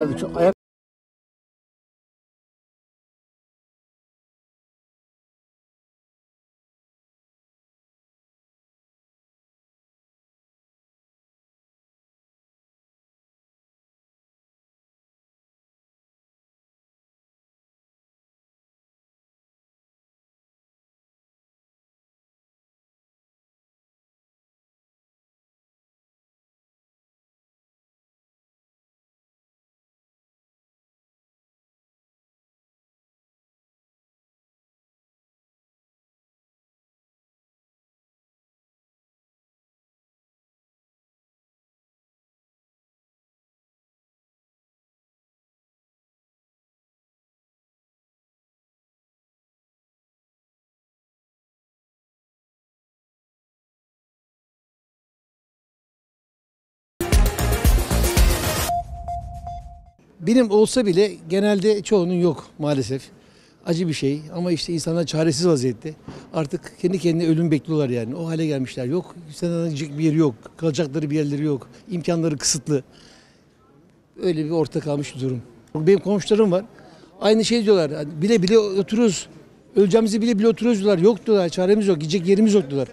ayak Benim olsa bile genelde çoğunun yok maalesef. Acı bir şey ama işte insanlar çaresiz vaziyette. Artık kendi kendine ölüm bekliyorlar yani. O hale gelmişler. Yok yükselenecek bir yeri yok. Kalacakları bir yerleri yok. İmkanları kısıtlı. Öyle bir orta kalmış bir durum. Benim komşularım var. Aynı şey diyorlar. Yani bile bile oturuyoruz. Öleceğimizi bile bile oturuyoruz diyorlar. Yok diyorlar. Çaremiz yok. Gidecek yerimiz yok diyorlar.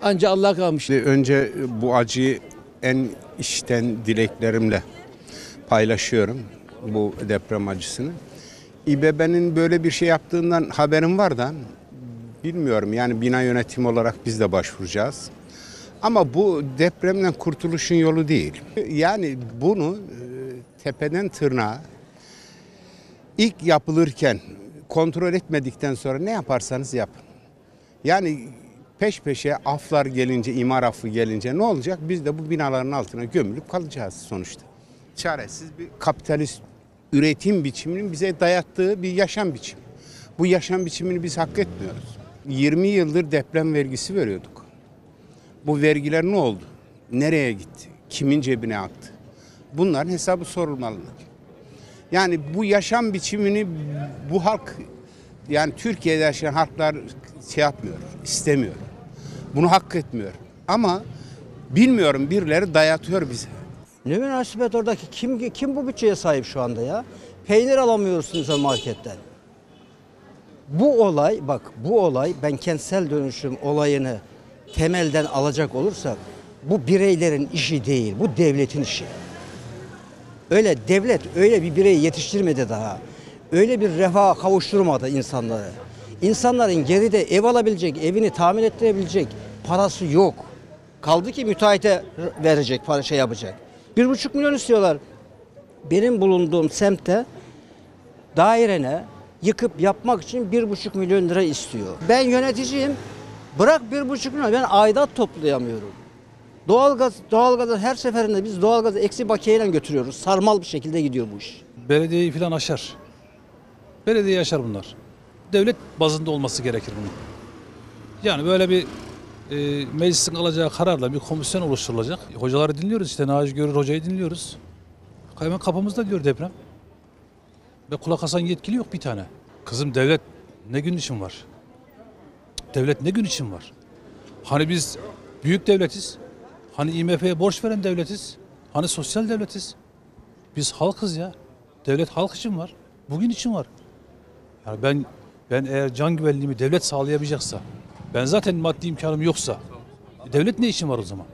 Anca Allah'a kalmış. Önce bu acıyı en içten dileklerimle paylaşıyorum bu deprem acısını. İBB'nin böyle bir şey yaptığından haberim var da bilmiyorum yani bina yönetimi olarak biz de başvuracağız. Ama bu depremden kurtuluşun yolu değil. Yani bunu e, tepeden tırnağa ilk yapılırken kontrol etmedikten sonra ne yaparsanız yapın. Yani peş peşe aflar gelince, imar affı gelince ne olacak? Biz de bu binaların altına gömülüp kalacağız sonuçta. Çaresiz bir kapitalist üretim biçiminin bize dayattığı bir yaşam biçimi. Bu yaşam biçimini biz hak etmiyoruz. 20 yıldır deprem vergisi veriyorduk. Bu vergiler ne oldu? Nereye gitti? Kimin cebine aktı? Bunların hesabı sorulmalı. Yani bu yaşam biçimini bu halk yani Türkiye'de yaşayan halklar şey yapmıyor, istemiyor. Bunu hak etmiyor. Ama bilmiyorum birileri dayatıyor bize. Ne münasebet oradaki kim kim bu bütçeye sahip şu anda ya? Peynir alamıyorsunuz marketten. Bu olay bak bu olay ben kentsel dönüşüm olayını temelden alacak olursak bu bireylerin işi değil bu devletin işi. Öyle devlet öyle bir bireyi yetiştirmedi daha. Öyle bir refaha kavuşturmadı insanları. İnsanların geride ev alabilecek, evini tamir ettirebilecek parası yok. Kaldı ki müteahhite verecek, para şey yapacak. Bir buçuk milyon istiyorlar. Benim bulunduğum semte dairene yıkıp yapmak için bir buçuk milyon lira istiyor. Ben yöneticiyim. Bırak bir buçuk milyon. Ben aidat toplayamıyorum. Doğalgaz, doğalgazı her seferinde biz doğalgazı eksi bakiyeyle götürüyoruz. Sarmal bir şekilde gidiyor bu iş. Belediyeyi falan aşar. Belediye aşar bunlar. Devlet bazında olması gerekir bunun. Yani böyle bir e, meclisin alacağı kararla bir komisyon oluşturulacak. Hocaları dinliyoruz işte Naci Görür hocayı dinliyoruz. Kaymak kapımızda diyor deprem. Ve kulak asan yetkili yok bir tane. Kızım devlet ne gün için var? Devlet ne gün için var? Hani biz büyük devletiz. Hani IMF'ye borç veren devletiz. Hani sosyal devletiz. Biz halkız ya. Devlet halk için var. Bugün için var. Yani ben ben eğer can güvenliğimi devlet sağlayabilecekse ben zaten maddi imkanım yoksa e, devlet ne işim var o zaman?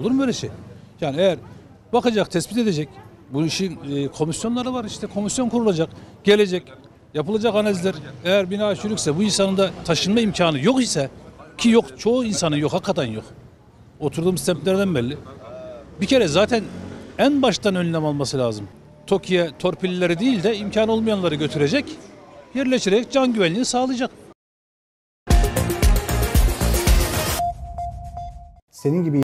Olur mu böyle şey? Yani eğer bakacak, tespit edecek. Bu işin e, komisyonları var işte. Komisyon kurulacak, gelecek, yapılacak analizler. Eğer bina çürükse, bu insanın da taşınma imkanı yok ise ki yok, çoğu insanın yok, hakikaten yok. Oturduğum semtlerden belli. Bir kere zaten en baştan önlem alması lazım. TOKİ'ye torpilleri değil de imkan olmayanları götürecek, yerleşerek can güvenliğini sağlayacak. senin gibi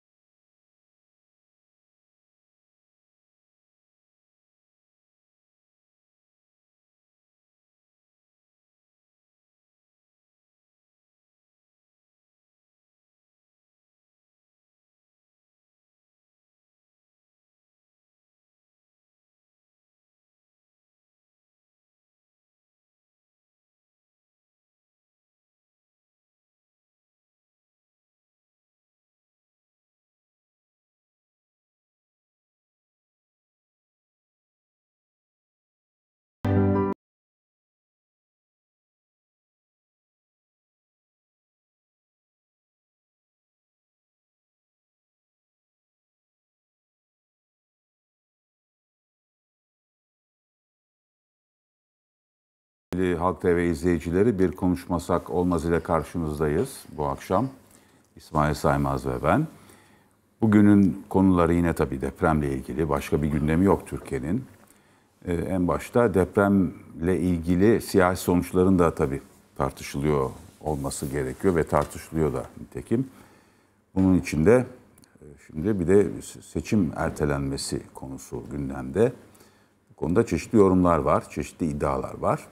Sevgili Halk TV izleyicileri bir konuşmasak olmaz ile karşınızdayız bu akşam. İsmail Saymaz ve ben. Bugünün konuları yine tabii depremle ilgili. Başka bir gündemi yok Türkiye'nin. Ee, en başta depremle ilgili siyasi sonuçların da tabii tartışılıyor olması gerekiyor ve tartışılıyor da nitekim. Bunun içinde e, şimdi bir de seçim ertelenmesi konusu gündemde. Bu konuda çeşitli yorumlar var, çeşitli iddialar var.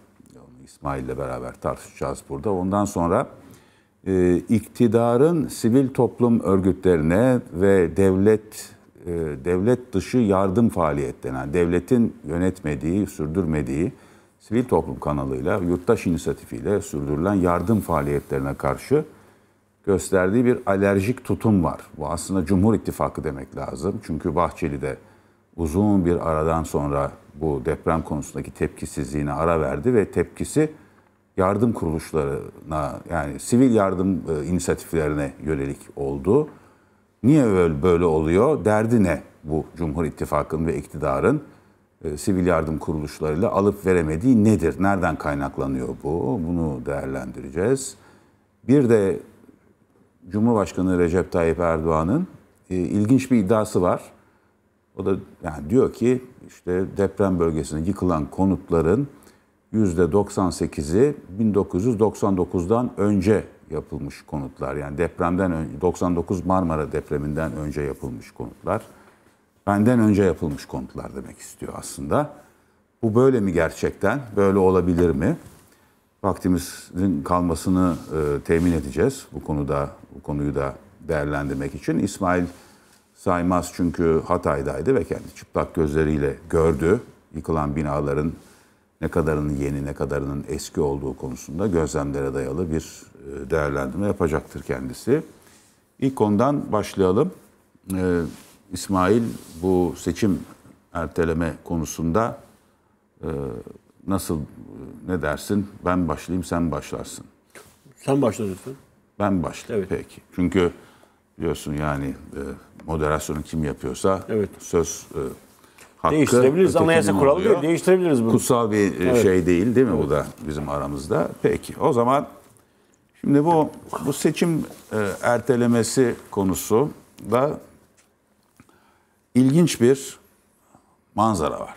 İsmail'le beraber tartışacağız burada. Ondan sonra e, iktidarın sivil toplum örgütlerine ve devlet e, devlet dışı yardım faaliyetlerine, denen, devletin yönetmediği, sürdürmediği sivil toplum kanalıyla, yurttaş inisiyatifiyle sürdürülen yardım faaliyetlerine karşı gösterdiği bir alerjik tutum var. Bu aslında Cumhur İttifakı demek lazım. Çünkü Bahçeli de uzun bir aradan sonra bu deprem konusundaki tepkisizliğine ara verdi ve tepkisi yardım kuruluşlarına yani sivil yardım e, inisiyatiflerine yönelik oldu. Niye öyle böyle oluyor? Derdi ne bu Cumhur İttifakı'nın ve iktidarın e, sivil yardım kuruluşlarıyla alıp veremediği nedir? Nereden kaynaklanıyor bu? Bunu değerlendireceğiz. Bir de Cumhurbaşkanı Recep Tayyip Erdoğan'ın e, ilginç bir iddiası var. O da yani diyor ki işte deprem bölgesinde yıkılan konutların %98'i 1999'dan önce yapılmış konutlar. Yani depremden önce 99 Marmara depreminden önce yapılmış konutlar. Benden önce yapılmış konutlar demek istiyor aslında. Bu böyle mi gerçekten? Böyle olabilir mi? Vaktimizin kalmasını e, temin edeceğiz bu konuda bu konuyu da değerlendirmek için. İsmail saymaz çünkü Hatay'daydı ve kendi çıplak gözleriyle gördü yıkılan binaların ne kadarının yeni ne kadarının eski olduğu konusunda gözlemlere dayalı bir e, değerlendirme yapacaktır kendisi. İlk ondan başlayalım. Ee, İsmail bu seçim erteleme konusunda e, nasıl e, ne dersin? Ben başlayayım sen başlarsın. Sen başla lütfen. Ben başlayayım evet. peki. Çünkü biliyorsun yani e, moderasyonu kim yapıyorsa evet. söz e, hakkı değiştirebiliriz. Anayasa kuralı diyor değil, değiştirebiliriz bunu. Kutsal bir e, evet. şey değil değil mi evet. bu da bizim aramızda? Peki. O zaman şimdi bu bu seçim e, ertelemesi konusu da ilginç bir manzara var.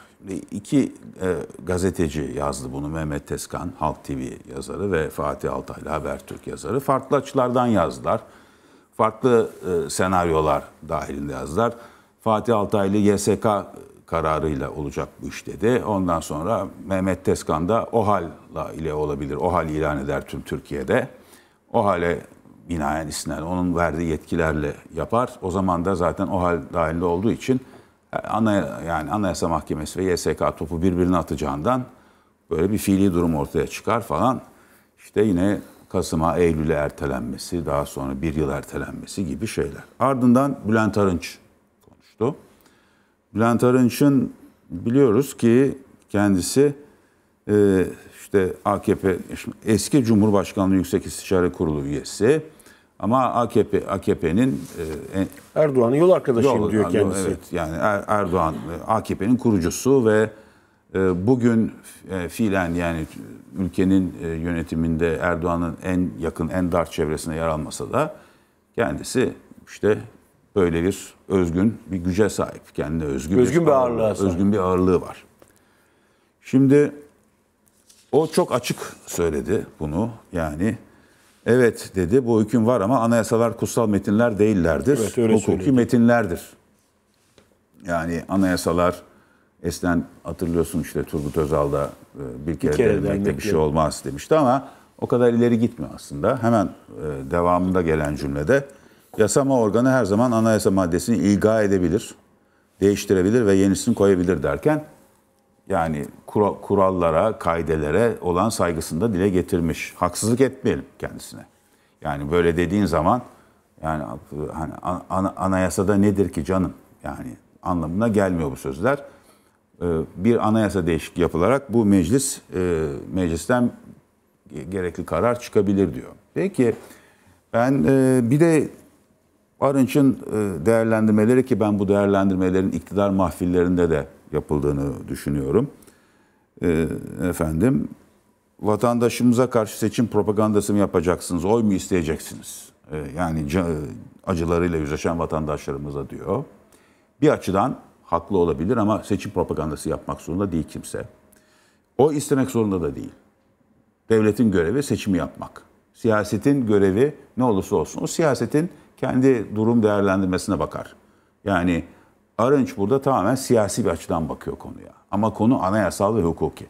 İki e, gazeteci yazdı bunu. Mehmet Tezkan, Halk TV yazarı ve Fatih Altaylı, Habertürk yazarı. Farklı açılardan yazdılar farklı e, senaryolar dahilinde yazdılar. Fatih Altaylı YSK kararıyla olacak bu iş dedi. Ondan sonra Mehmet Tezkan da OHAL'la ile olabilir. OHAL ilan eder tüm Türkiye'de. OHAL'e binaen istenen onun verdiği yetkilerle yapar. O zaman da zaten OHAL dahilinde olduğu için e, ana, yani Anayasa Mahkemesi ve YSK topu birbirine atacağından böyle bir fiili durum ortaya çıkar falan. İşte yine Kasım'a, Eylül'e ertelenmesi, daha sonra bir yıl ertelenmesi gibi şeyler. Ardından Bülent Arınç konuştu. Bülent Arınç'ın biliyoruz ki kendisi e, işte AKP eski Cumhurbaşkanlığı Yüksek İstişare Kurulu üyesi ama AKP AKP'nin e, Erdoğan'ın yol arkadaşıyım yol, diyor kendisi. Evet, yani er-, Erdoğan e, AKP'nin kurucusu ve ee, bugün e, fiilen yani ülkenin e, yönetiminde Erdoğan'ın en yakın, en dar çevresine yer almasa da kendisi işte böyle bir özgün bir güce sahip. Kendine özgün, özgün bir, bir ağırlığa Özgün bir ağırlığı var. Şimdi o çok açık söyledi bunu. Yani evet dedi bu hüküm var ama anayasalar kutsal metinler değillerdir. Evet, öyle Hukuki söyledi. metinlerdir. Yani anayasalar Eskiden hatırlıyorsun işte Turgut Özal da e, bir kere, bir kere denemekte bir şey olmaz demişti ama o kadar ileri gitmiyor aslında. Hemen e, devamında gelen cümlede yasama organı her zaman anayasa maddesini ilga edebilir, değiştirebilir ve yenisini koyabilir derken yani kurallara, kaidelere olan saygısını da dile getirmiş. Haksızlık etmeyelim kendisine. Yani böyle dediğin zaman yani hani anayasada nedir ki canım? Yani anlamına gelmiyor bu sözler. E, bir anayasa değişikliği yapılarak bu meclis e, meclisten gerekli karar çıkabilir diyor. Peki ben e, bir de Arınç'ın değerlendirmeleri ki ben bu değerlendirmelerin iktidar mahfillerinde de yapıldığını düşünüyorum. Efendim vatandaşımıza karşı seçim propagandası mı yapacaksınız, oy mu isteyeceksiniz? Yani acılarıyla yüzleşen vatandaşlarımıza diyor. Bir açıdan haklı olabilir ama seçim propagandası yapmak zorunda değil kimse. O istemek zorunda da değil. Devletin görevi seçimi yapmak. Siyasetin görevi ne olursa olsun. O siyasetin kendi durum değerlendirmesine bakar. Yani Arınç burada tamamen siyasi bir açıdan bakıyor konuya. Ama konu anayasal ve hukuki.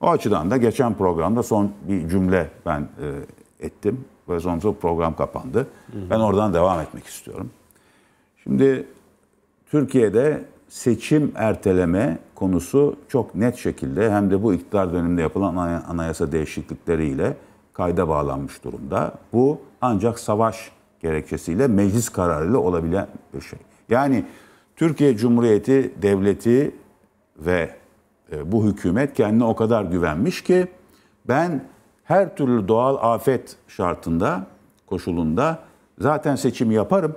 O açıdan da geçen programda son bir cümle ben e, ettim ve sonra program kapandı. Hı hı. Ben oradan devam etmek istiyorum. Şimdi Türkiye'de seçim erteleme konusu çok net şekilde hem de bu iktidar döneminde yapılan anayasa değişiklikleriyle kayda bağlanmış durumda. Bu ancak savaş gerekçesiyle meclis kararıyla olabilen bir şey. Yani Türkiye Cumhuriyeti Devleti ve e, bu hükümet kendine o kadar güvenmiş ki ben her türlü doğal afet şartında, koşulunda zaten seçim yaparım.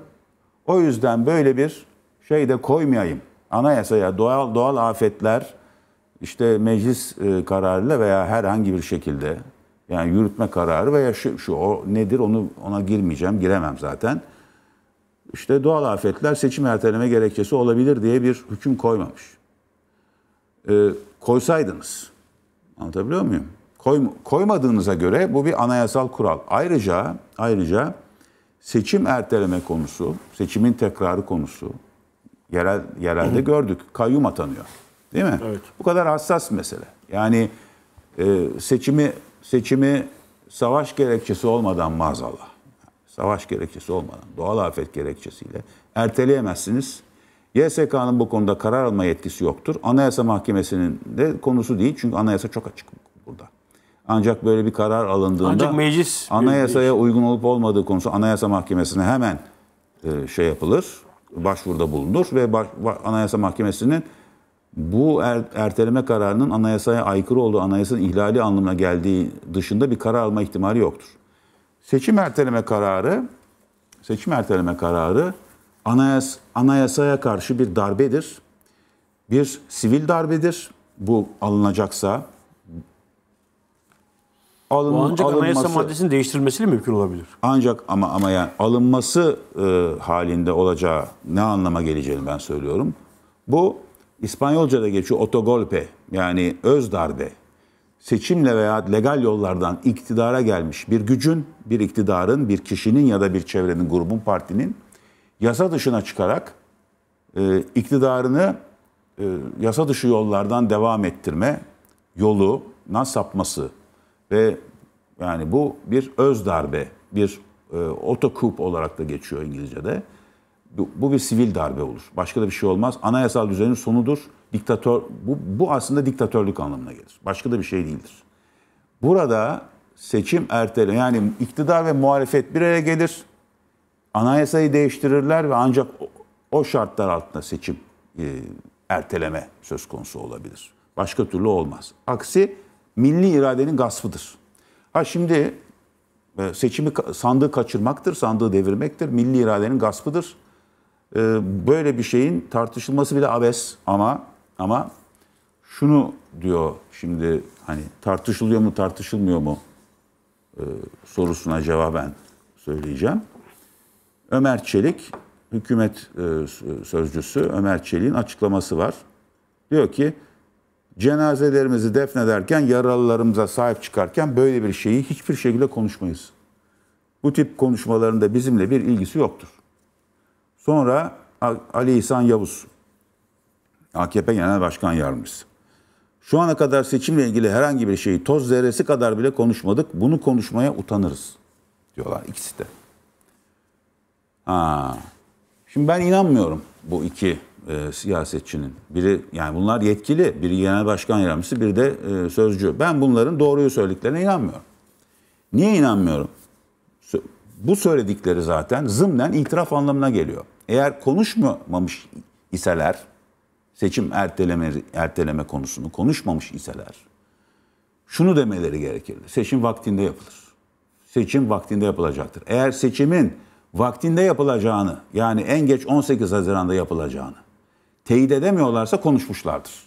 O yüzden böyle bir şey de koymayayım Anayasaya doğal doğal afetler işte meclis e, kararıyla veya herhangi bir şekilde yani yürütme kararı veya şu, şu o nedir onu ona girmeyeceğim, giremem zaten. İşte doğal afetler seçim erteleme gerekçesi olabilir diye bir hüküm koymamış. E, koysaydınız. Anlatabiliyor muyum? Koy, koymadığınıza göre bu bir anayasal kural. Ayrıca ayrıca seçim erteleme konusu, seçimin tekrarı konusu, Yerel yerelde gördük. Kayyum atanıyor. Değil mi? Evet. Bu kadar hassas mesele. Yani e, seçimi seçimi savaş gerekçesi olmadan maazallah. Savaş gerekçesi olmadan, doğal afet gerekçesiyle erteleyemezsiniz. YSK'nın bu konuda karar alma yetkisi yoktur. Anayasa Mahkemesi'nin de konusu değil çünkü anayasa çok açık burada. Ancak böyle bir karar alındığında Ancak meclis anayasaya meclis. uygun olup olmadığı konusu Anayasa Mahkemesi'ne hemen e, şey yapılır, başvuruda bulunur ve baş, Anayasa Mahkemesi'nin bu er, erteleme kararının anayasaya aykırı olduğu, anayasanın ihlali anlamına geldiği dışında bir karar alma ihtimali yoktur. Seçim erteleme kararı seçim erteleme kararı anayas, anayasaya karşı bir darbedir. Bir sivil darbedir. Bu alınacaksa alın, Bu ancak alınması, anayasa maddesinin değiştirilmesiyle mümkün olabilir. Ancak ama ama yani alınması e, halinde olacağı ne anlama geleceğini ben söylüyorum. Bu İspanyolca'da geçiyor otogolpe yani öz darbe. Seçimle veya legal yollardan iktidara gelmiş bir gücün, bir iktidarın, bir kişinin ya da bir çevrenin, grubun, partinin yasa dışına çıkarak e, iktidarını e, yasa dışı yollardan devam ettirme yolu nasıl sapması ve yani bu bir öz darbe, bir e, otokup olarak da geçiyor İngilizce'de. Bu, bu bir sivil darbe olur. Başka da bir şey olmaz. Anayasal düzenin sonudur. Diktatör bu, bu aslında diktatörlük anlamına gelir. Başka da bir şey değildir. Burada seçim ertele yani iktidar ve muhalefet bir araya gelir. Anayasayı değiştirirler ve ancak o, o şartlar altında seçim e, erteleme söz konusu olabilir. Başka türlü olmaz. Aksi milli iradenin gaspıdır. Ha şimdi e, seçimi sandığı kaçırmaktır, sandığı devirmektir, milli iradenin gaspıdır. E, böyle bir şeyin tartışılması bile abes ama ama şunu diyor şimdi hani tartışılıyor mu tartışılmıyor mu e, sorusuna cevaben söyleyeceğim. Ömer Çelik, hükümet sözcüsü Ömer Çelik'in açıklaması var. Diyor ki cenazelerimizi defnederken, yaralılarımıza sahip çıkarken böyle bir şeyi hiçbir şekilde konuşmayız. Bu tip konuşmalarında bizimle bir ilgisi yoktur. Sonra Ali İhsan Yavuz, AKP Genel Başkan Yardımcısı. Şu ana kadar seçimle ilgili herhangi bir şeyi toz zerresi kadar bile konuşmadık. Bunu konuşmaya utanırız diyorlar ikisi de. Ha. Şimdi ben inanmıyorum bu iki e, siyasetçinin. Biri yani bunlar yetkili, biri genel başkan yardımcısı, biri de e, sözcü. Ben bunların doğruyu söylediklerine inanmıyorum. Niye inanmıyorum? Bu söyledikleri zaten zımnen itiraf anlamına geliyor. Eğer konuşmamış iseler, seçim erteleme, erteleme konusunu konuşmamış iseler, şunu demeleri gerekirdi. Seçim vaktinde yapılır. Seçim vaktinde yapılacaktır. Eğer seçimin vaktinde yapılacağını yani en geç 18 Haziran'da yapılacağını teyit edemiyorlarsa konuşmuşlardır.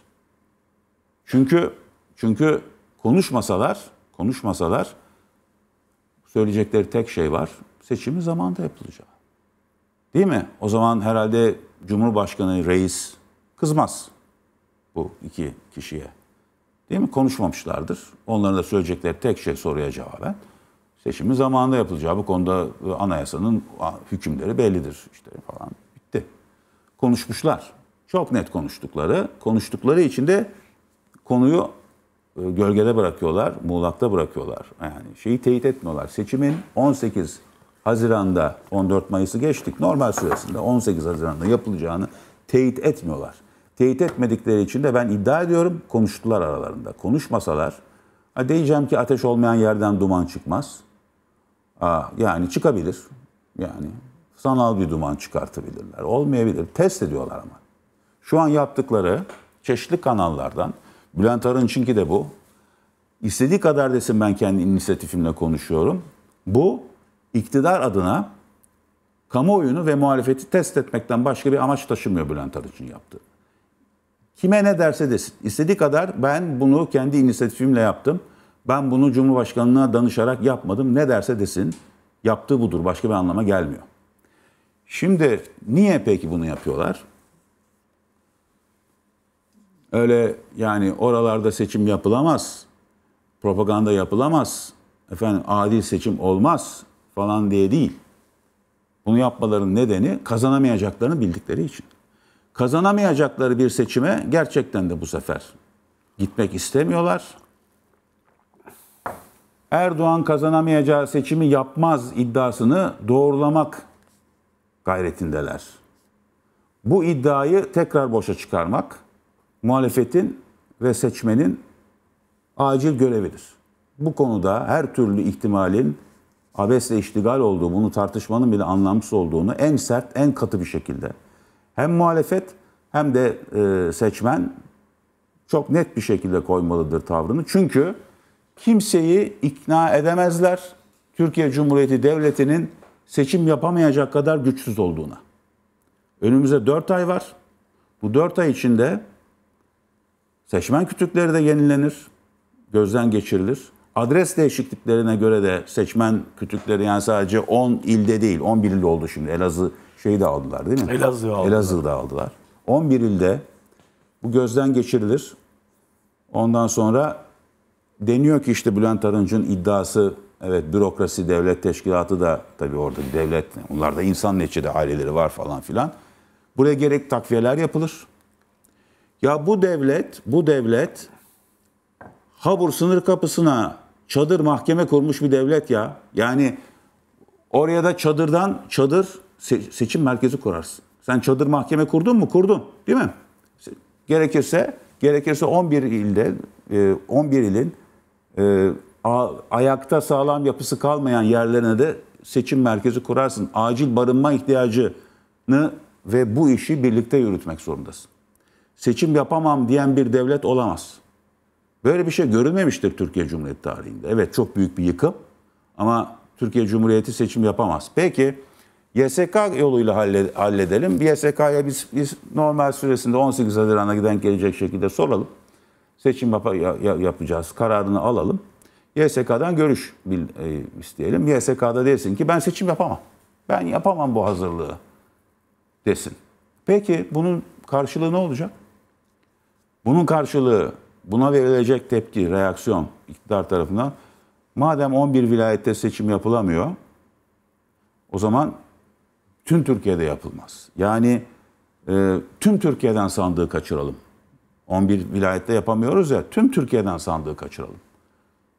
Çünkü çünkü konuşmasalar, konuşmasalar söyleyecekleri tek şey var. Seçimi zamanda yapılacak. Değil mi? O zaman herhalde Cumhurbaşkanı, reis kızmaz bu iki kişiye. Değil mi? Konuşmamışlardır. Onların da söyleyecekleri tek şey soruya cevaben. Seçimi zamanında yapılacağı bu konuda anayasanın hükümleri bellidir işte falan. Bitti. Konuşmuşlar çok net konuştukları. Konuştukları için de konuyu e, gölgede bırakıyorlar, muğlakta bırakıyorlar. Yani şeyi teyit etmiyorlar. Seçimin 18 Haziran'da 14 Mayıs'ı geçtik normal süresinde 18 Haziran'da yapılacağını teyit etmiyorlar. Teyit etmedikleri için de ben iddia ediyorum konuştular aralarında. Konuşmasalar diyeceğim ki ateş olmayan yerden duman çıkmaz. Aa, yani çıkabilir. Yani sanal bir duman çıkartabilirler. Olmayabilir. Test ediyorlar ama. Şu an yaptıkları çeşitli kanallardan, Bülent Arınç'ınki de bu. istediği kadar desin ben kendi inisiyatifimle konuşuyorum. Bu iktidar adına kamuoyunu ve muhalefeti test etmekten başka bir amaç taşımıyor Bülent Arınç'ın yaptığı. Kime ne derse desin. İstediği kadar ben bunu kendi inisiyatifimle yaptım. Ben bunu Cumhurbaşkanlığına danışarak yapmadım. Ne derse desin. Yaptığı budur. Başka bir anlama gelmiyor. Şimdi niye peki bunu yapıyorlar? Öyle yani oralarda seçim yapılamaz. Propaganda yapılamaz. Efendim adil seçim olmaz falan diye değil. Bunu yapmaların nedeni kazanamayacaklarını bildikleri için. Kazanamayacakları bir seçime gerçekten de bu sefer gitmek istemiyorlar. Erdoğan kazanamayacağı seçimi yapmaz iddiasını doğrulamak gayretindeler. Bu iddiayı tekrar boşa çıkarmak muhalefetin ve seçmenin acil görevidir. Bu konuda her türlü ihtimalin abesle iştigal olduğu, bunu tartışmanın bile anlamsız olduğunu en sert, en katı bir şekilde hem muhalefet hem de e, seçmen çok net bir şekilde koymalıdır tavrını. Çünkü kimseyi ikna edemezler Türkiye Cumhuriyeti Devleti'nin seçim yapamayacak kadar güçsüz olduğuna. Önümüze 4 ay var. Bu 4 ay içinde Seçmen kütükleri de yenilenir, gözden geçirilir. Adres değişikliklerine göre de seçmen kütükleri yani sadece 10 ilde değil, 11 ilde oldu şimdi. Elazığ şeyi de aldılar değil mi? Elazığ aldılar. da aldılar. 11 ilde bu gözden geçirilir. Ondan sonra deniyor ki işte Bülent Arınç'ın iddiası evet bürokrasi, devlet teşkilatı da tabii orada devlet, onlar da insan neçede aileleri var falan filan. Buraya gerek takviyeler yapılır. Ya bu devlet, bu devlet Habur sınır kapısına çadır mahkeme kurmuş bir devlet ya. Yani oraya da çadırdan çadır seçim merkezi kurarsın. Sen çadır mahkeme kurdun mu? Kurdun. Değil mi? Gerekirse gerekirse 11 ilde 11 e, ilin e, ayakta sağlam yapısı kalmayan yerlerine de seçim merkezi kurarsın. Acil barınma ihtiyacını ve bu işi birlikte yürütmek zorundasın seçim yapamam diyen bir devlet olamaz. Böyle bir şey görülmemiştir Türkiye Cumhuriyeti tarihinde. Evet çok büyük bir yıkım ama Türkiye Cumhuriyeti seçim yapamaz. Peki YSK yoluyla halledelim. YSK'ya biz, biz normal süresinde 18 Haziran'a giden gelecek şekilde soralım. Seçim yap yapacağız, kararını alalım. YSK'dan görüş bil, e, isteyelim. YSK'da desin ki ben seçim yapamam. Ben yapamam bu hazırlığı desin. Peki bunun karşılığı ne olacak? Bunun karşılığı buna verilecek tepki, reaksiyon iktidar tarafından madem 11 vilayette seçim yapılamıyor o zaman tüm Türkiye'de yapılmaz. Yani e, tüm Türkiye'den sandığı kaçıralım. 11 vilayette yapamıyoruz ya tüm Türkiye'den sandığı kaçıralım.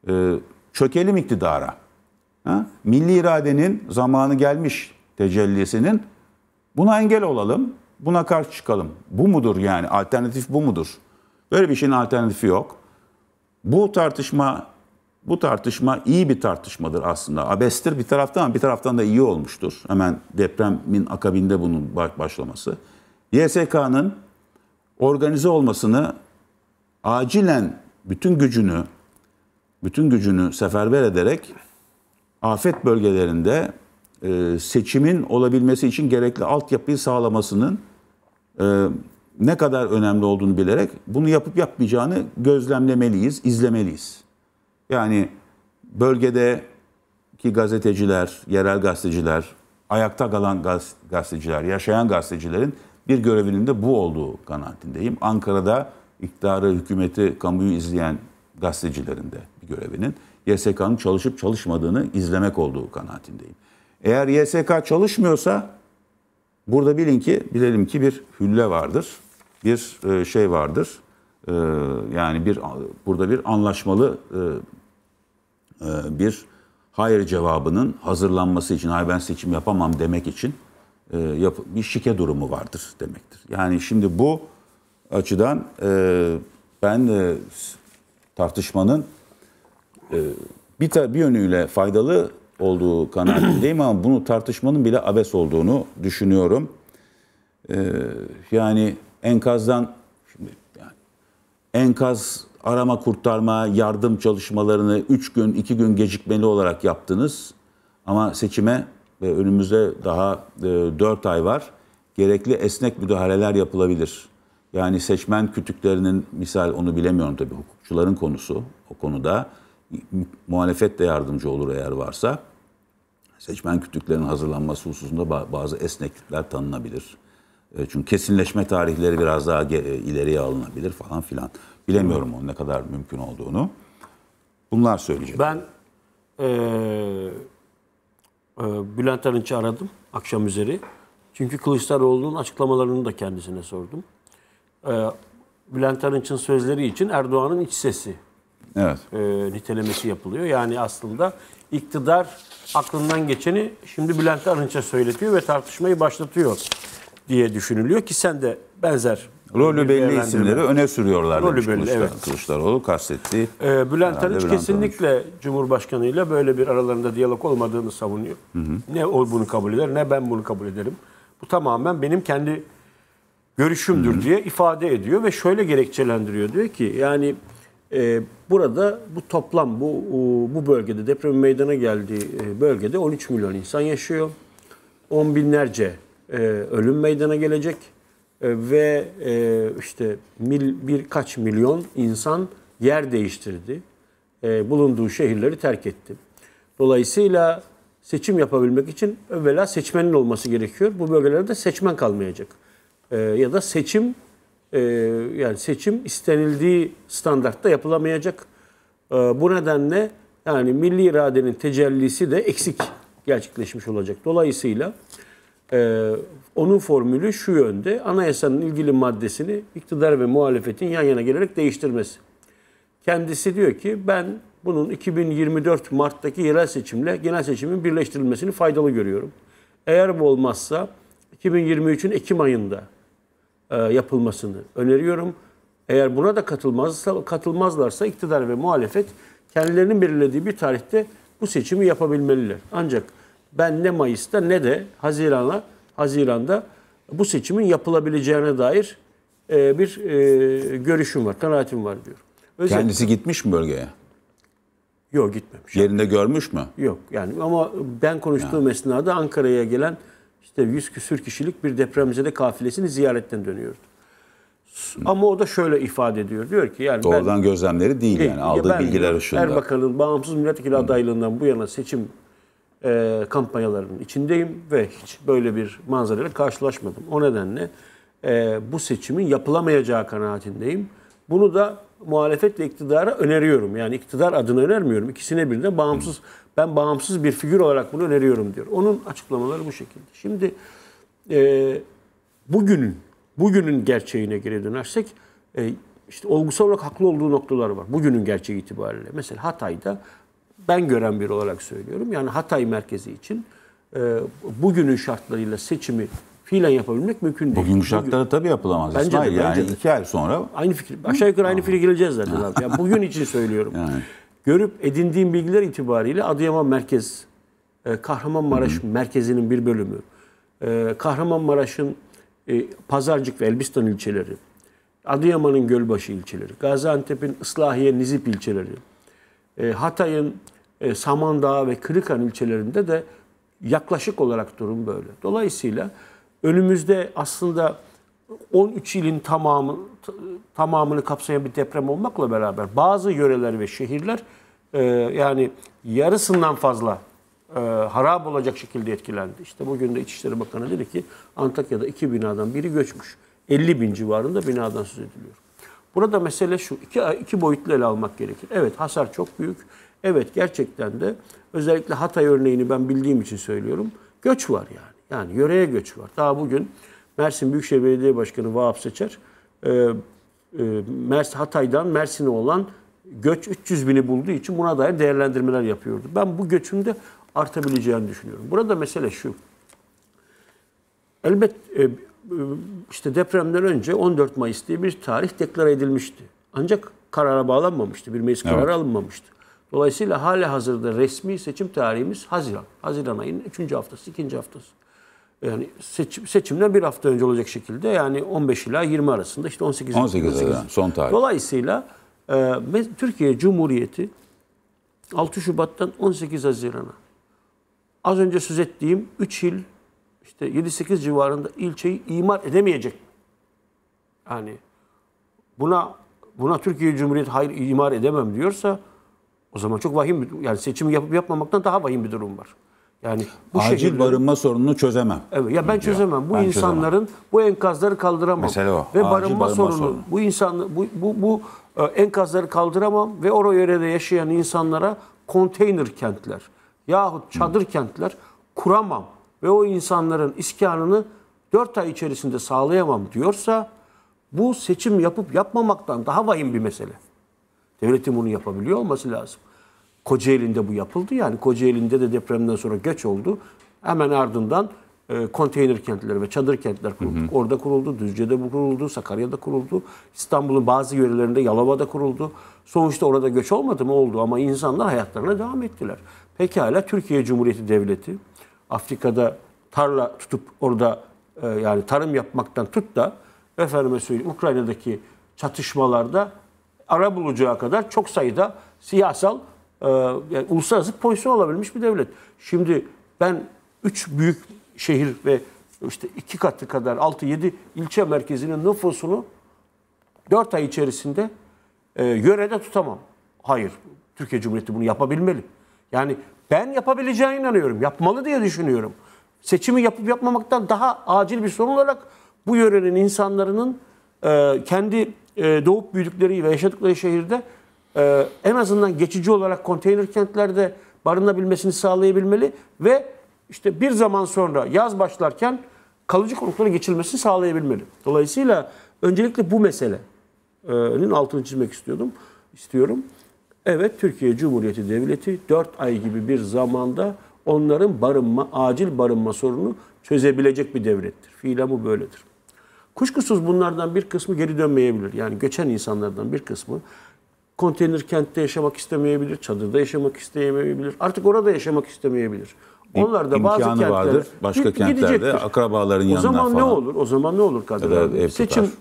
E, çökelim iktidara. Ha? Milli iradenin zamanı gelmiş tecellisinin buna engel olalım, buna karşı çıkalım. Bu mudur yani? Alternatif bu mudur? Böyle bir şeyin alternatifi yok. Bu tartışma bu tartışma iyi bir tartışmadır aslında. Abestir bir taraftan ama bir taraftan da iyi olmuştur. Hemen depremin akabinde bunun başlaması. YSK'nın organize olmasını acilen bütün gücünü bütün gücünü seferber ederek afet bölgelerinde e, seçimin olabilmesi için gerekli altyapıyı sağlamasının e, ne kadar önemli olduğunu bilerek bunu yapıp yapmayacağını gözlemlemeliyiz, izlemeliyiz. Yani bölgedeki gazeteciler, yerel gazeteciler, ayakta kalan gazeteciler, yaşayan gazetecilerin bir görevinin de bu olduğu kanaatindeyim. Ankara'da iktidarı, hükümeti, kamuyu izleyen gazetecilerin de bir görevinin YSK'nın çalışıp çalışmadığını izlemek olduğu kanaatindeyim. Eğer YSK çalışmıyorsa burada bilin ki, bilelim ki bir hülle vardır bir e, şey vardır. E, yani bir burada bir anlaşmalı e, bir hayır cevabının hazırlanması için, hayır ben seçim yapamam demek için bir şike durumu vardır demektir. Yani şimdi bu açıdan ben tartışmanın bir, bir yönüyle faydalı olduğu kanaatindeyim ama bunu tartışmanın bile abes olduğunu düşünüyorum. yani enkazdan şimdi yani enkaz arama kurtarma yardım çalışmalarını 3 gün 2 gün gecikmeli olarak yaptınız. Ama seçime ve önümüzde daha 4 e, ay var. Gerekli esnek müdahaleler yapılabilir. Yani seçmen kütüklerinin misal onu bilemiyorum tabii hukukçuların konusu o konuda. Muhalefet de yardımcı olur eğer varsa. Seçmen kütüklerinin hazırlanması hususunda bazı esneklikler tanınabilir. E, çünkü kesinleşme tarihleri biraz daha e, ileriye alınabilir falan filan. Bilemiyorum onun ne kadar mümkün olduğunu. Bunlar söyleyeceğim. Ben ee, e, Bülent Arınç'ı aradım akşam üzeri. Çünkü Kılıçdaroğlu'nun açıklamalarını da kendisine sordum. E, Bülent Arınç'ın sözleri için Erdoğan'ın iç sesi evet. e, nitelemesi yapılıyor. Yani aslında iktidar aklından geçeni şimdi Bülent Arınç'a söyletiyor ve tartışmayı başlatıyor diye düşünülüyor ki sen de benzer Rolü belli isimleri öne sürüyorlar Rolü belli, Kılıçlar, evet. Kılıçdaroğlu kastetti. Ee, Bülent Arınç kesinlikle olmuş. Cumhurbaşkanı'yla böyle bir aralarında diyalog olmadığını savunuyor. Hı hı. Ne o bunu kabul eder ne ben bunu kabul ederim. Bu tamamen benim kendi görüşümdür hı hı. diye ifade ediyor ve şöyle gerekçelendiriyor. Diyor ki yani e, burada bu toplam bu bu bölgede depremin meydana geldiği e, bölgede 13 milyon insan yaşıyor. 10 binlerce e, ölüm meydana gelecek e, ve e, işte mil, birkaç milyon insan yer değiştirdi. E, bulunduğu şehirleri terk etti. Dolayısıyla seçim yapabilmek için evvela seçmenin olması gerekiyor. Bu bölgelerde seçmen kalmayacak. E, ya da seçim e, yani seçim istenildiği standartta yapılamayacak. E, bu nedenle yani milli iradenin tecellisi de eksik gerçekleşmiş olacak. Dolayısıyla ee, onun formülü şu yönde. Anayasanın ilgili maddesini iktidar ve muhalefetin yan yana gelerek değiştirmesi. Kendisi diyor ki ben bunun 2024 Mart'taki yerel seçimle genel seçimin birleştirilmesini faydalı görüyorum. Eğer bu olmazsa 2023'ün Ekim ayında e, yapılmasını öneriyorum. Eğer buna da katılmazsa, katılmazlarsa iktidar ve muhalefet kendilerinin belirlediği bir tarihte bu seçimi yapabilmeliler. Ancak ben ne Mayıs'ta ne de Haziran'a Haziran'da bu seçimin yapılabileceğine dair e, bir e, görüşüm var, kanaatim var diyor. Kendisi gitmiş mi bölgeye? Yok gitmemiş. Yerinde görmüş mü? Yok yani ama ben konuştuğum yani. esnada Ankara'ya gelen işte yüz küsür kişilik bir depremzede kafilesini ziyaretten dönüyordu. Ama o da şöyle ifade ediyor. Diyor ki yani Doğrudan ben, gözlemleri değil, yani aldığı ya ben, bilgiler ışığında. Erbakan'ın bağımsız milletvekili adaylığından bu yana seçim e, kampanyalarının içindeyim ve hiç böyle bir manzarayla karşılaşmadım. O nedenle e, bu seçimin yapılamayacağı kanaatindeyim. Bunu da muhalefetle iktidara öneriyorum. Yani iktidar adına önermiyorum. İkisine birine bağımsız, ben bağımsız bir figür olarak bunu öneriyorum diyor. Onun açıklamaları bu şekilde. Şimdi e, bugünün, bugünün gerçeğine geri dönersek e, işte olgusal olarak haklı olduğu noktalar var. Bugünün gerçeği itibariyle. Mesela Hatay'da ben gören biri olarak söylüyorum. Yani Hatay merkezi için e, bugünün şartlarıyla seçimi fiilen yapabilmek mümkün değil. Bugün şartlara tabii yapılamaz bence İsmail. De, yani de. iki ay sonra. Aynı fikir. Aşağı yukarı aynı fikir geleceğiz zaten abi. Yani bugün için söylüyorum. Yani. Görüp edindiğim bilgiler itibariyle Adıyaman Merkez, e, Kahramanmaraş Hı-hı. merkezinin bir bölümü, e, Kahramanmaraş'ın e, Pazarcık ve Elbistan ilçeleri, Adıyaman'ın Gölbaşı ilçeleri, Gaziantep'in Islahiye, Nizip ilçeleri, e, Hatay'ın e, Samandağ ve Kırıkan ilçelerinde de yaklaşık olarak durum böyle. Dolayısıyla önümüzde aslında 13 ilin tamamı tamamını kapsayan bir deprem olmakla beraber bazı yöreler ve şehirler e, yani yarısından fazla e, harap olacak şekilde etkilendi. İşte bugün de İçişleri Bakanı dedi ki Antakya'da iki binadan biri göçmüş. 50 bin civarında binadan söz ediliyor. Burada mesele şu, iki, iki boyutlu ele almak gerekir. Evet hasar çok büyük. Evet gerçekten de özellikle Hatay örneğini ben bildiğim için söylüyorum. Göç var yani. Yani yöreye göç var. Daha bugün Mersin Büyükşehir Belediye Başkanı Vahap Seçer, e, e, Mers Hatay'dan Mersin'e olan göç 300 bini bulduğu için buna dair değerlendirmeler yapıyordu. Ben bu göçün de artabileceğini düşünüyorum. Burada mesele şu. Elbet e, işte depremden önce 14 Mayıs diye bir tarih deklar edilmişti. Ancak karara bağlanmamıştı. Bir meclis kararı evet. alınmamıştı. Dolayısıyla hala hazırda resmi seçim tarihimiz Haziran. Haziran ayının 3. haftası, 2. haftası. Yani seçim, seçimden bir hafta önce olacak şekilde yani 15 ila 20 arasında işte 18 18, 18. Eden, son tarih. Dolayısıyla e, Türkiye Cumhuriyeti 6 Şubat'tan 18 Haziran'a az önce söz ettiğim 3 yıl işte 7-8 civarında ilçeyi imar edemeyecek. Yani buna buna Türkiye Cumhuriyeti hayır imar edemem diyorsa o zaman çok vahim bir yani seçimi yapıp yapmamaktan daha vahim bir durum var. Yani bu acil şehirlerin, barınma sorununu çözemem. Evet ya ben diyor. çözemem. Bu ben insanların çözemem. bu enkazları kaldıramam. Mesela o. Ve acil barınma, barınma sorunu, sorunu bu insan bu bu, bu e, enkazları kaldıramam ve oraya yörede yaşayan insanlara konteyner kentler yahut çadır Hı. kentler kuramam ve o insanların iskanını 4 ay içerisinde sağlayamam diyorsa bu seçim yapıp yapmamaktan daha vahim bir mesele. Devletin bunu yapabiliyor olması lazım. Kocaeli'nde bu yapıldı yani. Kocaeli'nde de depremden sonra göç oldu. Hemen ardından e, konteyner kentleri ve çadır kentler kuruldu. Hı hı. Orada kuruldu, Düzce'de bu kuruldu, Sakarya'da kuruldu. İstanbul'un bazı yerlerinde Yalova'da kuruldu. Sonuçta orada göç olmadı mı? Oldu ama insanlar hayatlarına devam ettiler. Pekala Türkiye Cumhuriyeti Devleti Afrika'da tarla tutup orada e, yani tarım yapmaktan tut da efendime söyleyeyim Ukrayna'daki çatışmalarda ara bulacağı kadar çok sayıda siyasal e, yani uluslararası pozisyon olabilmiş bir devlet. Şimdi ben üç büyük şehir ve işte iki katı kadar 6-7 ilçe merkezinin nüfusunu 4 ay içerisinde e, yörede tutamam. Hayır, Türkiye Cumhuriyeti bunu yapabilmeli. Yani ben yapabileceğine inanıyorum. Yapmalı diye düşünüyorum. Seçimi yapıp yapmamaktan daha acil bir sorun olarak bu yörenin insanların e, kendi e, doğup büyüdükleri ve yaşadıkları şehirde e, en azından geçici olarak konteyner kentlerde barınabilmesini sağlayabilmeli ve işte bir zaman sonra yaz başlarken kalıcı konutlara geçilmesini sağlayabilmeli. Dolayısıyla öncelikle bu meselenin altını çizmek istiyordum, istiyorum. Evet Türkiye Cumhuriyeti Devleti 4 ay gibi bir zamanda onların barınma, acil barınma sorunu çözebilecek bir devlettir. Fiilen bu böyledir. Kuşkusuz bunlardan bir kısmı geri dönmeyebilir. Yani göçen insanlardan bir kısmı konteyner kentte yaşamak istemeyebilir, çadırda yaşamak istemeyebilir, artık orada yaşamak istemeyebilir. Onlar da bazı kentlere vardır. Başka gidecektir. akrabaların yanına falan. O zaman ne olur? O zaman ne olur Kadir Seçim tutar.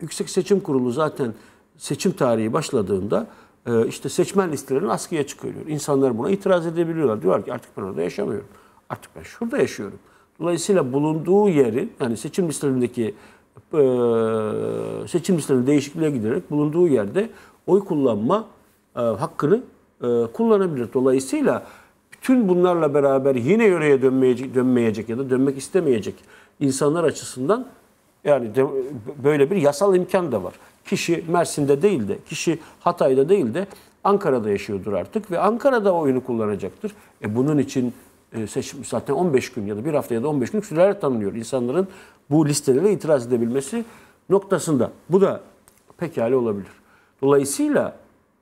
Yüksek Seçim Kurulu zaten seçim tarihi başladığında ee, işte seçmen listelerini askıya çıkıyor. İnsanlar buna itiraz edebiliyorlar. Diyorlar ki artık ben orada yaşamıyorum. Artık ben şurada yaşıyorum. Dolayısıyla bulunduğu yerin yani seçim listelerindeki e, seçim listelerinde değişikliğe giderek bulunduğu yerde oy kullanma e, hakkını e, kullanabilir. Dolayısıyla bütün bunlarla beraber yine yöreye dönmeyecek, dönmeyecek ya da dönmek istemeyecek insanlar açısından yani böyle bir yasal imkan da var. Kişi Mersin'de değil de, kişi Hatay'da değil de Ankara'da yaşıyordur artık ve Ankara'da oyunu kullanacaktır. E bunun için e, seçim zaten 15 gün ya da bir hafta ya da 15 gün süreler tanınıyor. İnsanların bu listelere itiraz edebilmesi noktasında. Bu da pekala olabilir. Dolayısıyla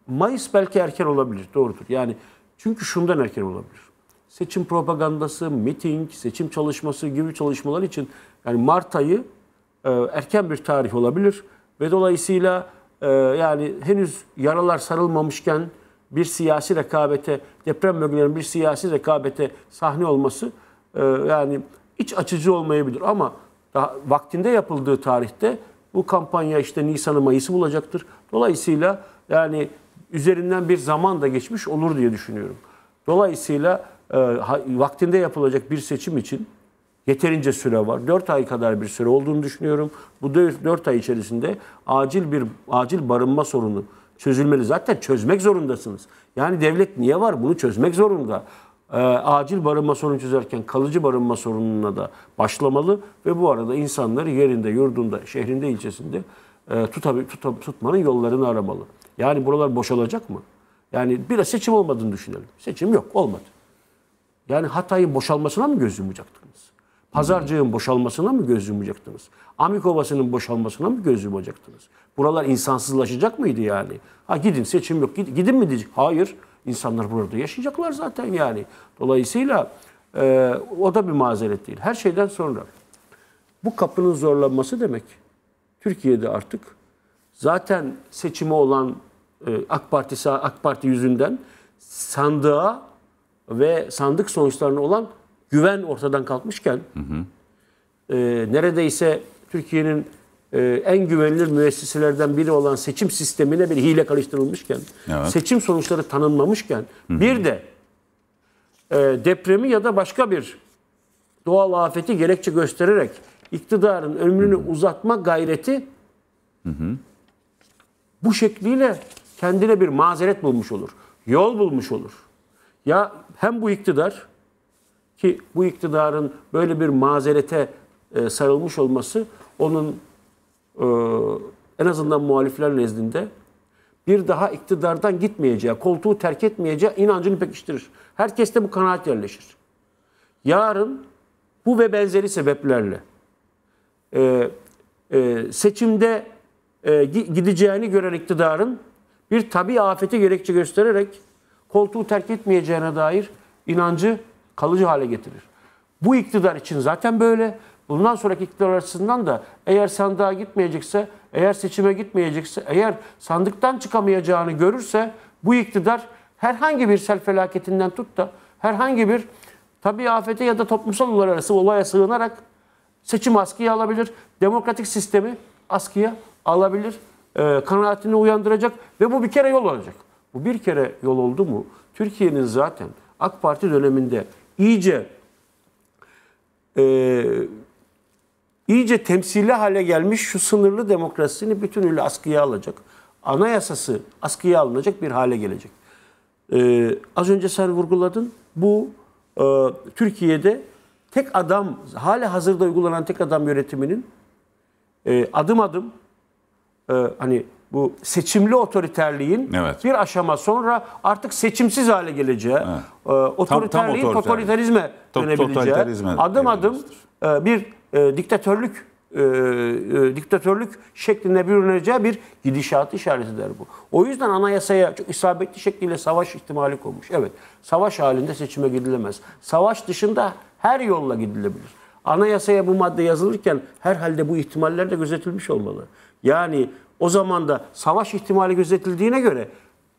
Mayıs belki erken olabilir, doğrudur. Yani çünkü şundan erken olabilir. Seçim propagandası, miting, seçim çalışması gibi çalışmalar için yani Mart ayı e, erken bir tarih olabilir. Ve dolayısıyla e, yani henüz yaralar sarılmamışken bir siyasi rekabete, deprem bölgelerinin bir siyasi rekabete sahne olması e, yani iç açıcı olmayabilir. Ama daha vaktinde yapıldığı tarihte bu kampanya işte Nisan'ı Mayıs'ı bulacaktır. Dolayısıyla yani üzerinden bir zaman da geçmiş olur diye düşünüyorum. Dolayısıyla e, vaktinde yapılacak bir seçim için Yeterince süre var. 4 ay kadar bir süre olduğunu düşünüyorum. Bu 4 ay içerisinde acil bir acil barınma sorunu çözülmeli. Zaten çözmek zorundasınız. Yani devlet niye var? Bunu çözmek zorunda. E, acil barınma sorunu çözerken kalıcı barınma sorununa da başlamalı ve bu arada insanları yerinde, yurdunda, şehrinde, ilçesinde e, tutab- tutab- tutmanın yollarını aramalı. Yani buralar boşalacak mı? Yani biraz seçim olmadığını düşünelim. Seçim yok, olmadı. Yani Hatay'ın boşalmasına mı göz yumacaktınız? Pazarcığın boşalmasına mı göz yumacaktınız? Amik Ovası'nın boşalmasına mı göz yumacaktınız? Buralar insansızlaşacak mıydı yani? Ha gidin seçim yok. gidin mi diyecek? Hayır. İnsanlar burada yaşayacaklar zaten yani. Dolayısıyla e, o da bir mazeret değil. Her şeyden sonra bu kapının zorlanması demek Türkiye'de artık zaten seçimi olan e, AK Parti AK Parti yüzünden sandığa ve sandık sonuçlarına olan güven ortadan kalkmışken hı hı. E, neredeyse Türkiye'nin e, en güvenilir müesseselerden biri olan seçim sistemine bir hile karıştırılmışken, evet. seçim sonuçları tanınmamışken hı hı. bir de e, depremi ya da başka bir doğal afeti gerekçe göstererek iktidarın ömrünü hı hı. uzatma gayreti hı hı. bu şekliyle kendine bir mazeret bulmuş olur. Yol bulmuş olur. Ya hem bu iktidar ki bu iktidarın böyle bir mazerete e, sarılmış olması onun e, en azından muhalifler nezdinde bir daha iktidardan gitmeyeceği, koltuğu terk etmeyeceği inancını pekiştirir. Herkeste bu kanaat yerleşir. Yarın bu ve benzeri sebeplerle e, e, seçimde e, gideceğini gören iktidarın bir tabi afeti gerekçe göstererek koltuğu terk etmeyeceğine dair inancı kalıcı hale getirir. Bu iktidar için zaten böyle. Bundan sonraki iktidar açısından da eğer sandığa gitmeyecekse, eğer seçime gitmeyecekse, eğer sandıktan çıkamayacağını görürse bu iktidar herhangi bir sel felaketinden tut da herhangi bir tabi afete ya da toplumsal olaylar arası olaya sığınarak seçim askıya alabilir. Demokratik sistemi askıya alabilir. E, kanaatini uyandıracak ve bu bir kere yol olacak. Bu bir kere yol oldu mu Türkiye'nin zaten AK Parti döneminde iyice e, iyice temsili hale gelmiş şu sınırlı demokrasisini bütünüyle askıya alacak. Anayasası askıya alınacak bir hale gelecek. E, az önce sen vurguladın. Bu e, Türkiye'de tek adam, hali hazırda uygulanan tek adam yönetiminin e, adım adım e, hani bu seçimli otoriterliğin evet. bir aşama sonra artık seçimsiz hale geleceği, evet. e, otoriterliğin tam, tam totalitarizme dönebileceği, adım adım e, bir e, diktatörlük e, e, diktatörlük şekline bürüneceği bir gidişatı işaret eder bu. O yüzden anayasaya çok isabetli şekilde savaş ihtimali konmuş. Evet, savaş halinde seçime gidilemez. Savaş dışında her yolla gidilebilir. Anayasaya bu madde yazılırken herhalde bu ihtimaller de gözetilmiş olmalı. Yani o zaman da savaş ihtimali gözetildiğine göre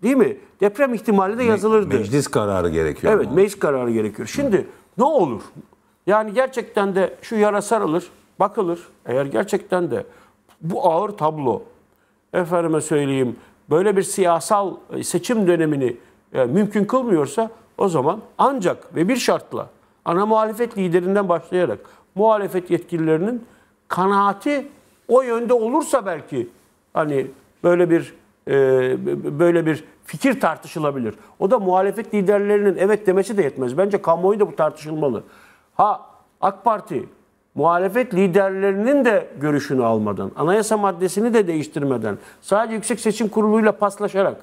değil mi? Deprem ihtimali de yazılırdı. Me meclis kararı gerekiyor. Evet, ama. meclis kararı gerekiyor. Şimdi Hı. ne olur? Yani gerçekten de şu yara sarılır, bakılır. Eğer gerçekten de bu ağır tablo efendime söyleyeyim böyle bir siyasal e, seçim dönemini e, mümkün kılmıyorsa o zaman ancak ve bir şartla ana muhalefet liderinden başlayarak muhalefet yetkililerinin kanaati o yönde olursa belki Hani böyle bir e, böyle bir fikir tartışılabilir. O da muhalefet liderlerinin evet demesi de yetmez. Bence kamuoyu da bu tartışılmalı. Ha AK Parti muhalefet liderlerinin de görüşünü almadan, anayasa maddesini de değiştirmeden, sadece Yüksek Seçim Kurulu'yla paslaşarak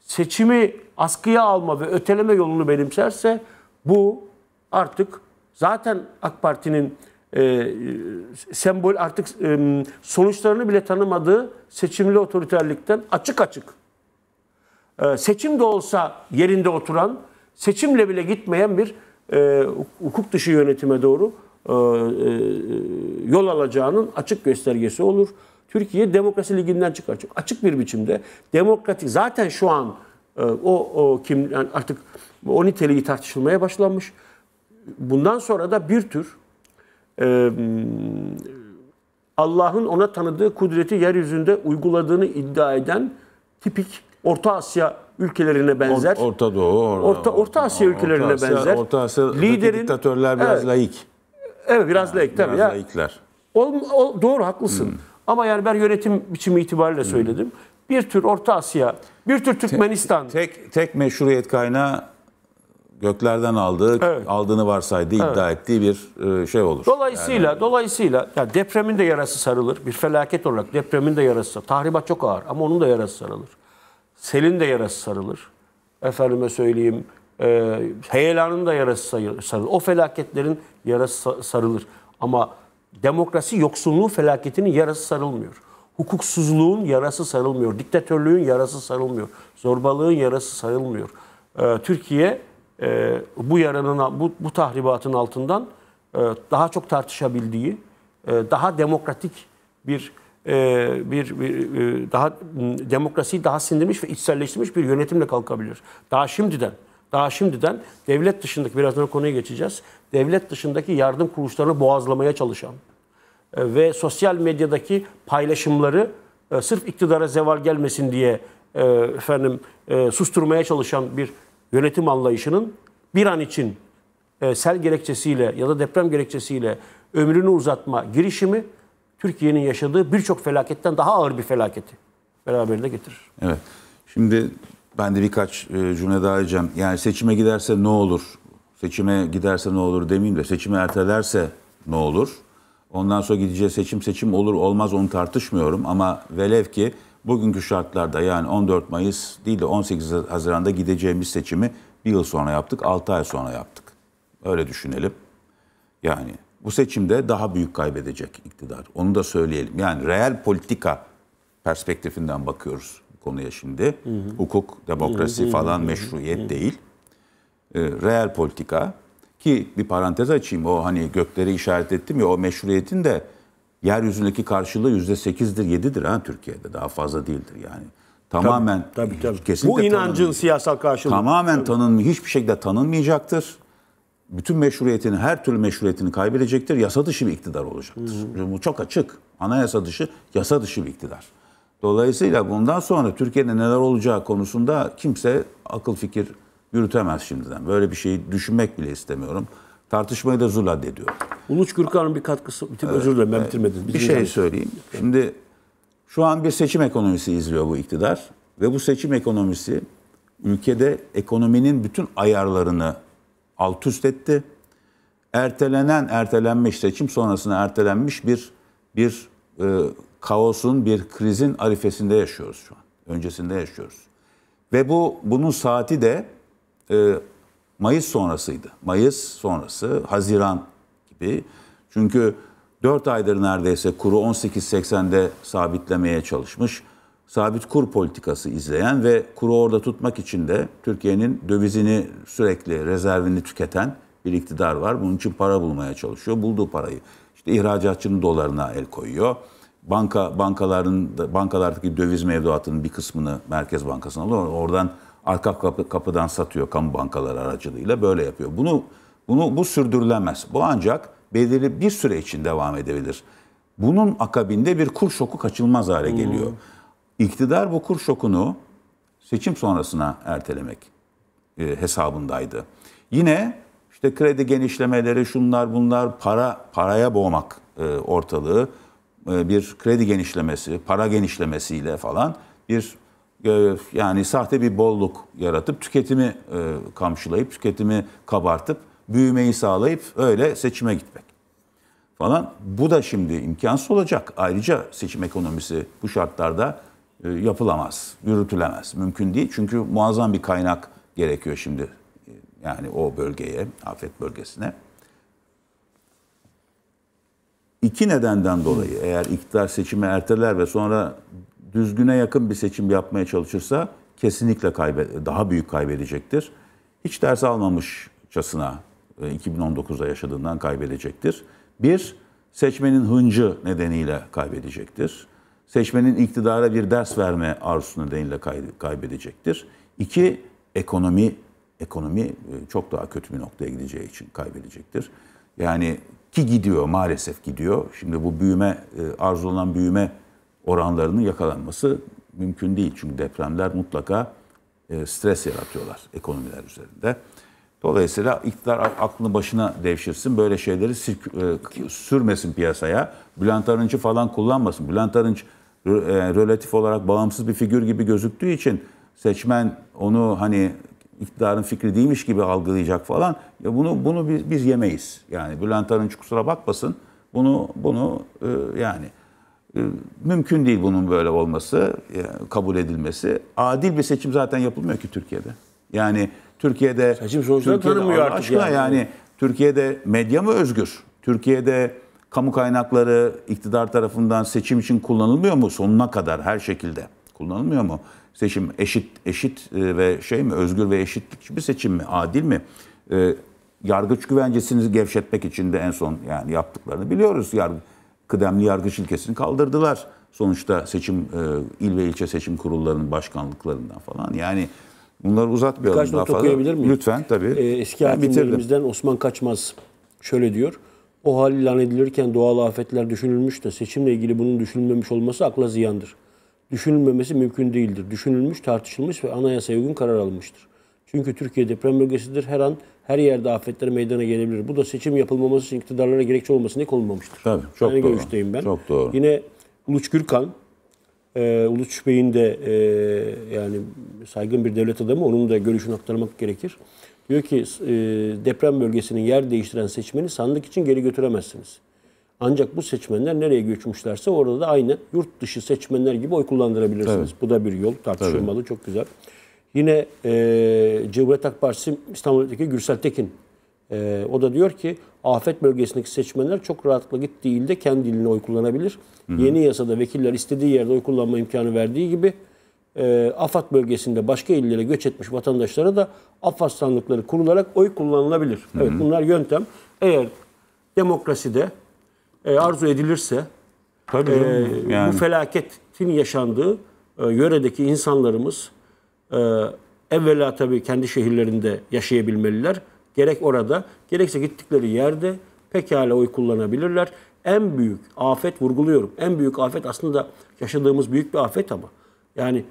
seçimi askıya alma ve öteleme yolunu benimserse bu artık zaten AK Parti'nin e, sembol artık e, sonuçlarını bile tanımadığı seçimli otoriterlikten açık açık e, seçim de olsa yerinde oturan, seçimle bile gitmeyen bir e, hukuk dışı yönetime doğru e, e, yol alacağının açık göstergesi olur. Türkiye demokrasi liginden çıkar. Çok açık bir biçimde demokratik zaten şu an e, o, o kim yani artık o niteliği tartışılmaya başlanmış. Bundan sonra da bir tür e, Allah'ın ona tanıdığı kudreti yeryüzünde uyguladığını iddia eden tipik Orta Asya ülkelerine benzer. Orta Doğu. Or, Orta, Orta Asya ülkelerine Asya, benzer. Orta Asya liderin diktatörler biraz evet, laik. Evet biraz yani, laik tabii biraz ya. laikler. Ol, ol, doğru haklısın. Hmm. Ama yani ben yönetim biçimi itibariyle hmm. söyledim. Bir tür Orta Asya, bir tür Türkmenistan. Tek tek, tek meşruiyet kaynağı göklerden aldığı, evet. aldığını varsaydığı, evet. iddia ettiği bir e, şey olur. Dolayısıyla yani, dolayısıyla yani depremin de yarası sarılır. Bir felaket olarak depremin de yarası Tahribat çok ağır ama onun da yarası sarılır. Selin de yarası sarılır. Efendime söyleyeyim e, heyelanın da yarası sarılır. O felaketlerin yarası sarılır. Ama demokrasi yoksulluğu felaketinin yarası sarılmıyor. Hukuksuzluğun yarası sarılmıyor. Diktatörlüğün yarası sarılmıyor. Zorbalığın yarası sarılmıyor. E, Türkiye e, bu yaranın bu, bu tahribatın altından e, daha çok tartışabildiği, e, daha demokratik bir e, bir, bir e, daha demokrasiyi daha sindirmiş ve içselleştirmiş bir yönetimle kalkabilir. Daha şimdiden daha şimdiden devlet dışındaki birazdan konuya geçeceğiz. Devlet dışındaki yardım kuruluşlarını boğazlamaya çalışan e, ve sosyal medyadaki paylaşımları e, sırf iktidara zeval gelmesin diye e, efendim e, susturmaya çalışan bir yönetim anlayışının bir an için e, sel gerekçesiyle ya da deprem gerekçesiyle ömrünü uzatma girişimi Türkiye'nin yaşadığı birçok felaketten daha ağır bir felaketi beraberinde getirir. Evet. Şimdi ben de birkaç e, cümle daha edeceğim. Yani seçime giderse ne olur? Seçime giderse ne olur demeyeyim de Seçime ertelerse ne olur? Ondan sonra gideceği seçim seçim olur olmaz onu tartışmıyorum ama velev ki bugünkü şartlarda yani 14 Mayıs değil de 18 Haziran'da gideceğimiz seçimi bir yıl sonra yaptık, 6 ay sonra yaptık. Öyle düşünelim. Yani bu seçimde daha büyük kaybedecek iktidar. Onu da söyleyelim. Yani reel politika perspektifinden bakıyoruz konuya şimdi. Hı hı. Hukuk, demokrasi hı hı. falan meşruiyet hı hı. değil. E, reel politika ki bir parantez açayım. O hani gökleri işaret ettim ya o meşruiyetin de yeryüzündeki karşılığı yüzde sekizdir, yedidir ha Türkiye'de. Daha fazla değildir yani. Tamamen tabii, tabii, tabii. kesinlikle Bu inancın tanınmıyor. siyasal karşılığı. Tamamen tanınmıyor. Hiçbir şekilde tanınmayacaktır. Bütün meşruiyetini, her türlü meşruiyetini kaybedecektir. Yasa dışı bir iktidar olacaktır. Hı hı. Bu çok açık. Anayasa dışı, yasa dışı bir iktidar. Dolayısıyla bundan sonra Türkiye'de neler olacağı konusunda kimse akıl fikir yürütemez şimdiden. Böyle bir şeyi düşünmek bile istemiyorum. Tartışmayı da zulad ediyorum. Uluç Gürkan'ın bir katkısı. Bitir, evet, özür dilerim ben bitirmedim. Bir, şey söyleyeyim. Şimdi şu an bir seçim ekonomisi izliyor bu iktidar. Ve bu seçim ekonomisi ülkede ekonominin bütün ayarlarını alt üst etti. Ertelenen, ertelenmiş seçim sonrasına ertelenmiş bir bir e, kaosun, bir krizin arifesinde yaşıyoruz şu an. Öncesinde yaşıyoruz. Ve bu bunun saati de e, Mayıs sonrasıydı. Mayıs sonrası, Haziran gibi. Çünkü 4 aydır neredeyse kuru 18.80'de sabitlemeye çalışmış. Sabit kur politikası izleyen ve kuru orada tutmak için de Türkiye'nin dövizini sürekli rezervini tüketen bir iktidar var. Bunun için para bulmaya çalışıyor. Bulduğu parayı işte ihracatçının dolarına el koyuyor. Banka bankaların bankalardaki döviz mevduatının bir kısmını Merkez Bankası'na alıyor. Oradan arka kapı, kapıdan satıyor kamu bankaları aracılığıyla böyle yapıyor. Bunu bunu bu sürdürülemez. Bu ancak belirli bir süre için devam edebilir. Bunun akabinde bir kur şoku kaçılmaz hale geliyor. İktidar bu kur şokunu seçim sonrasına ertelemek e, hesabındaydı. Yine işte kredi genişlemeleri, şunlar bunlar, para paraya boğmak e, ortalığı, e, bir kredi genişlemesi, para genişlemesiyle falan bir e, yani sahte bir bolluk yaratıp tüketimi e, kamçılayıp, tüketimi kabartıp büyümeyi sağlayıp öyle seçime gitmek falan. Bu da şimdi imkansız olacak. Ayrıca seçim ekonomisi bu şartlarda e, yapılamaz, yürütülemez. Mümkün değil çünkü muazzam bir kaynak gerekiyor şimdi e, yani o bölgeye, afet bölgesine. İki nedenden dolayı eğer iktidar seçimi erteler ve sonra düzgüne yakın bir seçim yapmaya çalışırsa kesinlikle kaybe daha büyük kaybedecektir. Hiç ders almamışçasına 2019'da e, yaşadığından kaybedecektir. Bir, seçmenin hıncı nedeniyle kaybedecektir. Seçmenin iktidara bir ders verme arzusu nedeniyle kaybedecektir. İki, ekonomi ekonomi e, çok daha kötü bir noktaya gideceği için kaybedecektir. Yani ki gidiyor maalesef gidiyor. Şimdi bu büyüme e, arzulanan büyüme oranlarının yakalanması mümkün değil. Çünkü depremler mutlaka stres yaratıyorlar ekonomiler üzerinde. Dolayısıyla iktidar aklını başına devşirsin. Böyle şeyleri e, sürmesin piyasaya. Bülent Arınç'ı falan kullanmasın. Bülent Arınç e, relatif olarak bağımsız bir figür gibi gözüktüğü için seçmen onu hani iktidarın fikri değilmiş gibi algılayacak falan. Ya bunu bunu biz, biz yemeyiz. Yani Bülent Arınç kusura bakmasın. Bunu bunu e, yani mümkün değil bunun böyle olması, kabul edilmesi. Adil bir seçim zaten yapılmıyor ki Türkiye'de. Yani Türkiye'de seçim sonuçları tanımıyor artık aşkına yani. yani. Türkiye'de medya mı özgür? Türkiye'de kamu kaynakları iktidar tarafından seçim için kullanılmıyor mu sonuna kadar her şekilde? Kullanılmıyor mu? Seçim eşit eşit e, ve şey mi özgür ve eşitlikçi bir seçim mi? Adil mi? E, yargıç güvencesini gevşetmek için de en son yani yaptıklarını biliyoruz. Yargı, kıdemli yargıç ilkesini kaldırdılar. Sonuçta seçim e, il ve ilçe seçim kurullarının başkanlıklarından falan yani Bunları uzatmayalım Birkaç daha nokta fazla. koyabilir miyim? Lütfen tabii. Ee, eski hakimlerimizden Osman Kaçmaz şöyle diyor. O hal ilan edilirken doğal afetler düşünülmüş de seçimle ilgili bunun düşünülmemiş olması akla ziyandır. Düşünülmemesi mümkün değildir. Düşünülmüş, tartışılmış ve anayasaya uygun karar alınmıştır. Çünkü Türkiye deprem bölgesidir. Her an her yerde afetler meydana gelebilir. Bu da seçim yapılmaması için iktidarlara gerekçe olmasına konulmamıştır. Tabii, çok yani doğru. görüşteyim ben. Çok doğru. Yine Uluç Gürkan e, Uluç Bey'in de e, yani saygın bir devlet adamı onun da görüşünü aktarmak gerekir. Diyor ki e, deprem bölgesinin yer değiştiren seçmeni sandık için geri götüremezsiniz. Ancak bu seçmenler nereye göçmüşlerse orada da aynı yurt dışı seçmenler gibi oy kullandırabilirsiniz. Evet. Bu da bir yol tartışılmalı Tabii. çok güzel. Yine e, Cumhuriyet Halk Partisi İstanbul'daki Gürsel Tekin e, o da diyor ki afet bölgesindeki seçmenler çok rahatlıkla gittiği ilde kendi diline oy kullanabilir. Hı hı. Yeni yasada vekiller istediği yerde oy kullanma imkanı verdiği gibi e, AFAD bölgesinde başka illere göç etmiş vatandaşlara da AFAD sandıkları kurularak oy kullanılabilir. Hı hı. Evet bunlar yöntem. Eğer demokraside e, arzu edilirse Tabii e, yani. bu felaketin yaşandığı e, yöredeki insanlarımız e, evvela tabii kendi şehirlerinde yaşayabilmeliler Gerek orada, gerekse gittikleri yerde pekala oy kullanabilirler. En büyük afet vurguluyorum. En büyük afet aslında yaşadığımız büyük bir afet ama. Yani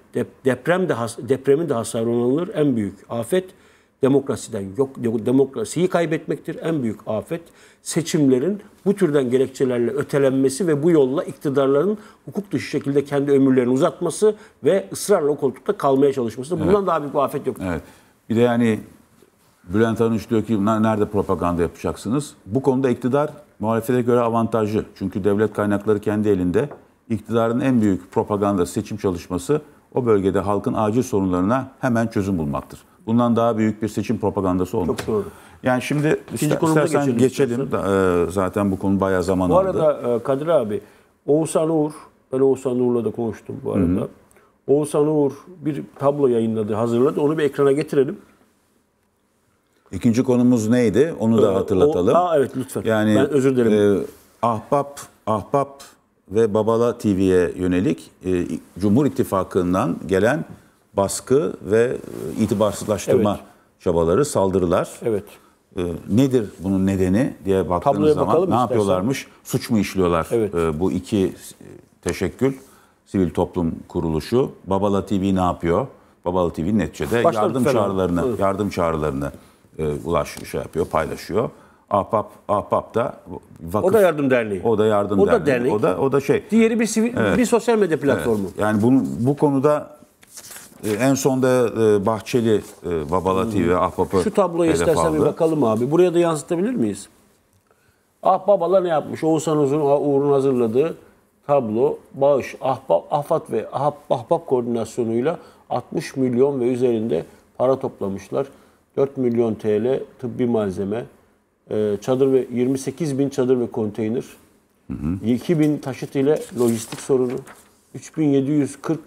deprem de depremin de hasarı olanılır en büyük afet demokrasiden yok demokrasiyi kaybetmektir en büyük afet. Seçimlerin bu türden gerekçelerle ötelenmesi ve bu yolla iktidarların hukuk dışı şekilde kendi ömürlerini uzatması ve ısrarla o koltukta kalmaya çalışması. Bundan evet. daha büyük bir afet yok. Evet. Bir de yani Bülent Arınç diyor ki nerede propaganda yapacaksınız? Bu konuda iktidar muhalefete göre avantajlı. Çünkü devlet kaynakları kendi elinde. İktidarın en büyük propaganda seçim çalışması o bölgede halkın acil sorunlarına hemen çözüm bulmaktır. Bundan daha büyük bir seçim propagandası olmaz. Çok doğru. Yani şimdi İkinci ister, istersen geçelim. geçelim. Da, ee, zaten bu konu bayağı zaman aldı. Bu arada e, Kadir abi, Oğuzhan Uğur, ben Oğuzhan Uğur'la da konuştum bu arada. Hı-hı. Oğuzhan Uğur bir tablo yayınladı, hazırladı. Onu bir ekrana getirelim. İkinci konumuz neydi? Onu da ee, hatırlatalım. O, aa, evet lütfen. Yani ben özür dilerim. E, ahbap, ahbap ve Babala TV'ye yönelik e, Cumhur İttifakı'ndan gelen baskı ve e, itibarsızlaştırma evet. çabaları, saldırılar. Evet. E, nedir bunun nedeni diye baktığınız zaman ne istersen. yapıyorlarmış? Suç mu işliyorlar evet. e, bu iki e, teşekkül? Sivil toplum kuruluşu. Babala TV ne yapıyor? Babala TV neticede Başladık yardım çağrılarını, yardım çağrılarını e, ulaş şey yapıyor, paylaşıyor. Ahbap, Ahbap da vakıf. O da yardım derneği. O da yardım o derneği. Da O da o da şey. Diğeri bir sivil, evet. bir sosyal medya platformu. Evet. Yani bunu bu konuda e, en sonda e, Bahçeli e, Babalati hmm. ve Ahbap'ı Şu tabloyu istersen aldı. bir bakalım abi. Buraya da yansıtabilir miyiz? Ahbabalar ne yapmış? Oğuzhan Uzun Uğur'un hazırladığı tablo bağış ahbap, ahfat ve ahbap, ahbap koordinasyonuyla 60 milyon ve üzerinde para toplamışlar. 4 milyon TL tıbbi malzeme, e, çadır ve 28 bin çadır ve konteyner, 2 bin taşıt ile lojistik sorunu, 3740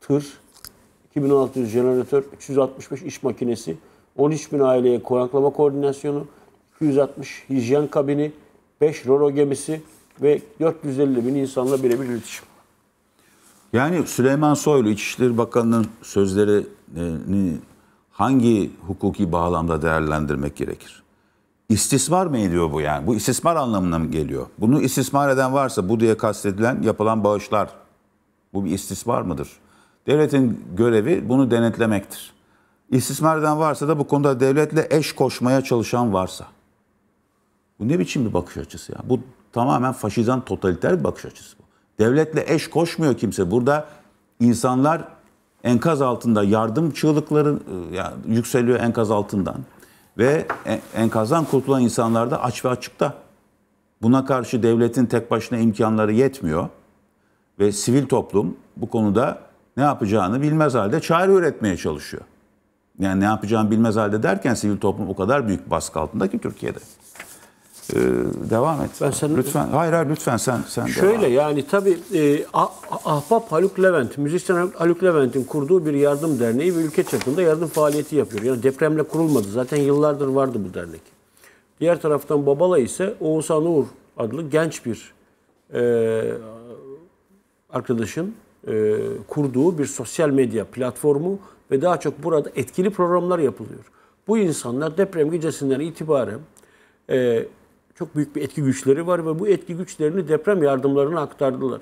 tır, 2600 jeneratör, 365 iş makinesi, 13 bin aileye konaklama koordinasyonu, 260 hijyen kabini, 5 roro gemisi ve 450 bin insanla birebir iletişim. Yani Süleyman Soylu İçişleri Bakanı'nın sözlerini e, hangi hukuki bağlamda değerlendirmek gerekir? İstismar mı ediyor bu yani? Bu istismar anlamına mı geliyor? Bunu istismar eden varsa bu diye kastedilen yapılan bağışlar. Bu bir istismar mıdır? Devletin görevi bunu denetlemektir. İstismar eden varsa da bu konuda devletle eş koşmaya çalışan varsa. Bu ne biçim bir bakış açısı ya? Bu tamamen faşizan totaliter bir bakış açısı bu. Devletle eş koşmuyor kimse. Burada insanlar enkaz altında yardım çığlıkları e, yani yükseliyor enkaz altından ve enkazdan kurtulan insanlar da aç ve açıkta. Buna karşı devletin tek başına imkanları yetmiyor ve sivil toplum bu konuda ne yapacağını bilmez halde çare üretmeye çalışıyor. Yani ne yapacağını bilmez halde derken sivil toplum o kadar büyük baskı altında ki Türkiye'de. Ee, devam et. Ben sen, lütfen. Hayır hayır lütfen sen sen. Şöyle devam. yani tabii e, Ahbap Haluk Levent, müzisyen Haluk Levent'in kurduğu bir yardım derneği ve ülke çapında yardım faaliyeti yapıyor. Yani depremle kurulmadı. Zaten yıllardır vardı bu dernek. Diğer taraftan Babala ise Oğuzhan Uğur adlı genç bir e, arkadaşın e, kurduğu bir sosyal medya platformu ve daha çok burada etkili programlar yapılıyor. Bu insanlar deprem gecesinden itibaren e, çok büyük bir etki güçleri var ve bu etki güçlerini deprem yardımlarına aktardılar.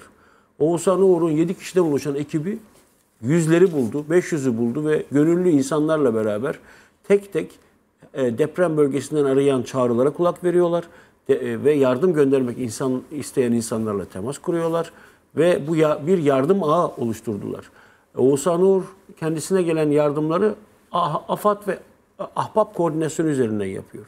Oğuzhan Uğur'un 7 kişiden oluşan ekibi yüzleri buldu, 500'ü buldu ve gönüllü insanlarla beraber tek tek e, deprem bölgesinden arayan çağrılara kulak veriyorlar e, ve yardım göndermek insan isteyen insanlarla temas kuruyorlar ve bu bir yardım ağı oluşturdular. Oğuzhan Uğur kendisine gelen yardımları AFAD ve Ahbap koordinasyonu üzerinden yapıyor.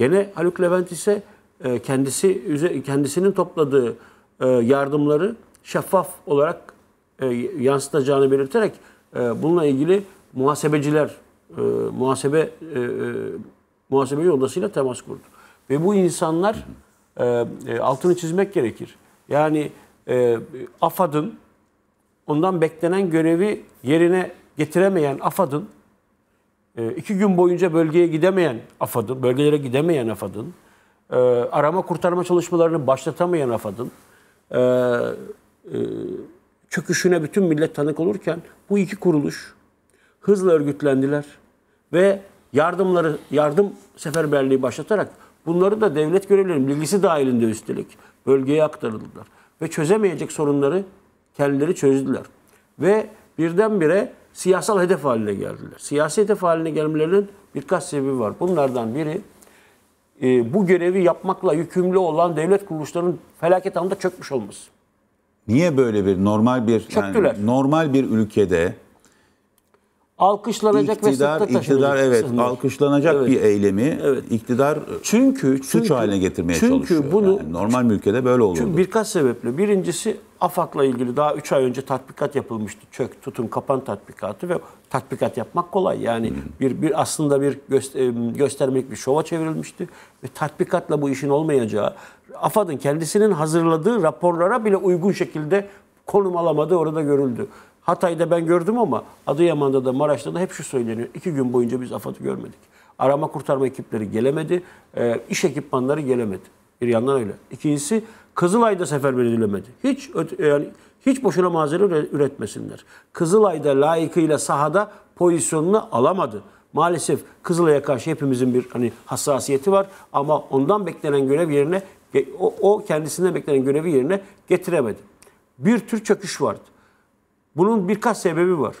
Gene Haluk Levent ise e, kendisi kendisinin topladığı e, yardımları şeffaf olarak e, yansıtacağını belirterek bununla ilgili muhasebeciler muhasebe muhasebe odasıyla temas kurdu. Ve bu insanlar altını çizmek gerekir. Yani AFAD'ın ondan beklenen görevi yerine getiremeyen AFAD'ın ee, iki gün boyunca bölgeye gidemeyen AFAD'ın, bölgelere gidemeyen AFAD'ın, e, arama kurtarma çalışmalarını başlatamayan AFAD'ın e, e, çöküşüne bütün millet tanık olurken bu iki kuruluş hızla örgütlendiler ve yardımları yardım seferberliği başlatarak bunları da devlet görevlilerinin bilgisi dahilinde üstelik bölgeye aktarıldılar ve çözemeyecek sorunları kendileri çözdüler. Ve birdenbire siyasal hedef haline geldiler. Siyasi hedef haline gelmelerinin birkaç sebebi var. Bunlardan biri e, bu görevi yapmakla yükümlü olan devlet kuruluşlarının felaket anında çökmüş olması. Niye böyle bir normal bir yani normal bir ülkede alkışlanacak iktidar, ve iktidar evet sınır. alkışlanacak evet. bir eylemi evet. iktidar çünkü, çünkü suç haline getirmeye çünkü çalışıyor. Bunu, yani normal ülkede böyle olurdu. Çünkü birkaç sebeple. Birincisi AFAD'la ilgili daha 3 ay önce tatbikat yapılmıştı. Çök, tutun, kapan tatbikatı ve tatbikat yapmak kolay. Yani bir, bir aslında bir göster, göstermek bir şova çevrilmişti. Ve tatbikatla bu işin olmayacağı, AFAD'ın kendisinin hazırladığı raporlara bile uygun şekilde konum alamadığı orada görüldü. Hatay'da ben gördüm ama Adıyaman'da da Maraş'ta da hep şu söyleniyor. İki gün boyunca biz AFAD'ı görmedik. Arama kurtarma ekipleri gelemedi, e, iş ekipmanları gelemedi. Bir yandan öyle. İkincisi Kızılay'da seferber edilemedi. Hiç yani hiç boşuna mazeri üretmesinler. Kızılay'da layıkıyla sahada pozisyonunu alamadı. Maalesef Kızılay'a karşı hepimizin bir hani hassasiyeti var ama ondan beklenen görev yerine o, o kendisinden beklenen görevi yerine getiremedi. Bir tür çöküş vardı. Bunun birkaç sebebi var.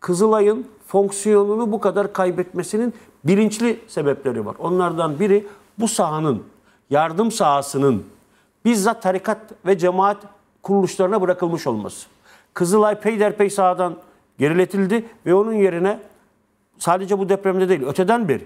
Kızılay'ın fonksiyonunu bu kadar kaybetmesinin bilinçli sebepleri var. Onlardan biri bu sahanın yardım sahasının bizzat tarikat ve cemaat kuruluşlarına bırakılmış olması. Kızılay peyderpey sahadan geriletildi ve onun yerine sadece bu depremde değil öteden bir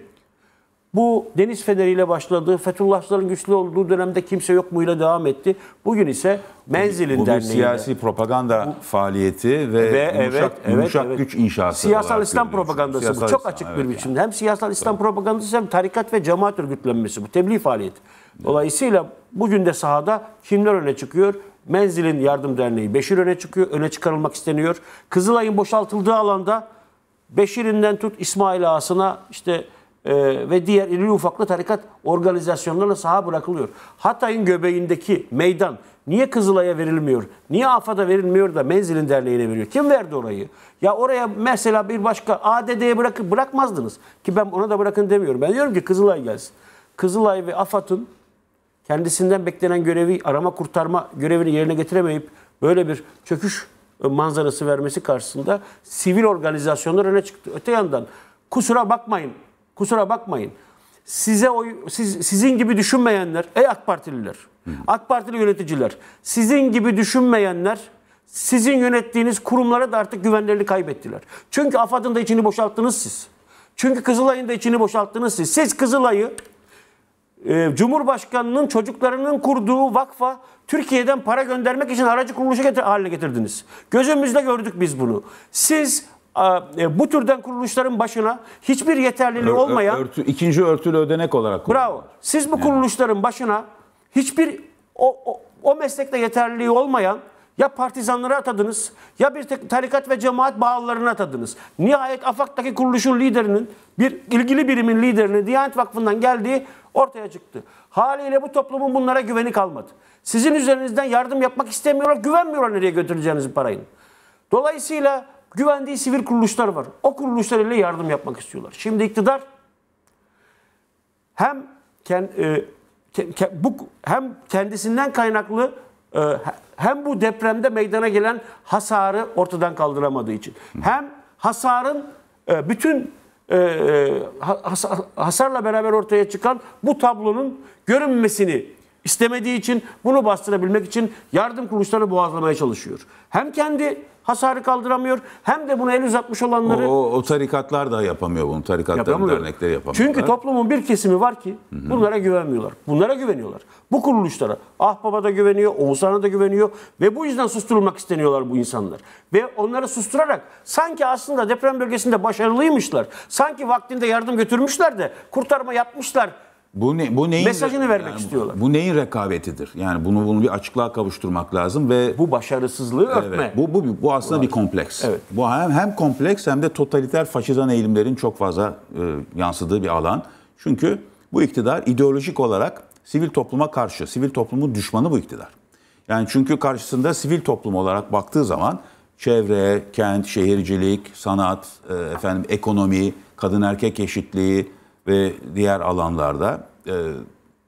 bu deniz feneriyle başladığı Fethullahçıların güçlü olduğu dönemde kimse yok muyla devam etti. Bugün ise menzilin bu, bu bir Bu siyasi propaganda bu, faaliyeti ve, ve yumuşak, evet, yumuşak evet, güç inşası. Siyasal İslam propagandası siyasal bu. Çok açık İslam, bir biçimde. Yani. Hem siyasal İslam evet. propagandası hem tarikat ve cemaat örgütlenmesi bu. Tebliğ faaliyeti. Dolayısıyla bugün de sahada kimler öne çıkıyor? Menzil'in Yardım Derneği Beşir öne çıkıyor, öne çıkarılmak isteniyor. Kızılay'ın boşaltıldığı alanda Beşir'inden tut İsmail Ağası'na işte e, ve diğer iri ufaklı tarikat organizasyonlarına saha bırakılıyor. Hatay'ın göbeğindeki meydan niye Kızılay'a verilmiyor? Niye AFAD'a verilmiyor da Menzil'in derneğine veriyor? Kim verdi orayı? Ya oraya mesela bir başka ADD'ye bırakıp bırakmazdınız. Ki ben ona da bırakın demiyorum. Ben diyorum ki Kızılay gelsin. Kızılay ve AFAD'ın kendisinden beklenen görevi arama kurtarma görevini yerine getiremeyip böyle bir çöküş e, manzarası vermesi karşısında sivil organizasyonlar öne çıktı. Öte yandan kusura bakmayın, kusura bakmayın. Size oy, siz, sizin gibi düşünmeyenler, ey AK Partililer, Hı. AK Partili yöneticiler, sizin gibi düşünmeyenler sizin yönettiğiniz kurumlara da artık güvenlerini kaybettiler. Çünkü AFAD'ın da içini boşalttınız siz. Çünkü Kızılay'ın da içini boşalttınız siz. Siz Kızılay'ı ee, Cumhurbaşkanının çocuklarının kurduğu vakfa Türkiye'den para göndermek için aracı kuruluşu getir, haline getirdiniz. Gözümüzle gördük biz bunu. Siz e, bu türden kuruluşların başına hiçbir yeterliliği olmayan... Ör, örtü, ikinci örtülü ödenek olarak koydum. Bravo. Siz bu kuruluşların başına hiçbir o, o, o meslekte yeterliliği olmayan ya partizanlara atadınız ya bir tarikat ve cemaat bağlarına atadınız. Nihayet afaktaki kuruluşun liderinin, bir ilgili birimin liderinin Diyanet Vakfı'ndan geldiği ortaya çıktı. Haliyle bu toplumun bunlara güveni kalmadı. Sizin üzerinizden yardım yapmak istemiyorlar, güvenmiyorlar nereye götüreceğiniz parayı. Dolayısıyla güvendiği sivil kuruluşlar var. O kuruluşlar ile yardım yapmak istiyorlar. Şimdi iktidar hem e, bu hem kendisinden kaynaklı e, hem bu depremde meydana gelen hasarı ortadan kaldıramadığı için hem hasarın e, bütün ee, e, hasarla beraber ortaya çıkan bu tablonun görünmesini istemediği için bunu bastırabilmek için yardım kuruluşları boğazlamaya çalışıyor. Hem kendi hasarı kaldıramıyor. Hem de bunu el uzatmış olanları... O, o tarikatlar da yapamıyor bunu. Tarikatların yapamıyor. dernekleri yapamıyor. Çünkü toplumun bir kesimi var ki bunlara güvenmiyorlar. Bunlara güveniyorlar. Bu kuruluşlara. Ah Baba da güveniyor, Oğuzhan'a da güveniyor ve bu yüzden susturulmak isteniyorlar bu insanlar. Ve onları susturarak sanki aslında deprem bölgesinde başarılıymışlar. Sanki vaktinde yardım götürmüşler de kurtarma yapmışlar bu ne bu neyin mesajını vermek yani, istiyorlar. Bu neyin rekabetidir? Yani bunu bunu bir açıklığa kavuşturmak lazım ve bu başarısızlığı örtme. bu bu bu aslında bu bir kompleks. Evet. Bu hem hem kompleks hem de totaliter faşizan eğilimlerin çok fazla e, yansıdığı bir alan. Çünkü bu iktidar ideolojik olarak sivil topluma karşı, sivil toplumun düşmanı bu iktidar. Yani çünkü karşısında sivil toplum olarak baktığı zaman çevre, kent, şehircilik, sanat, e, efendim ekonomi, kadın erkek eşitliği, ve diğer alanlarda e,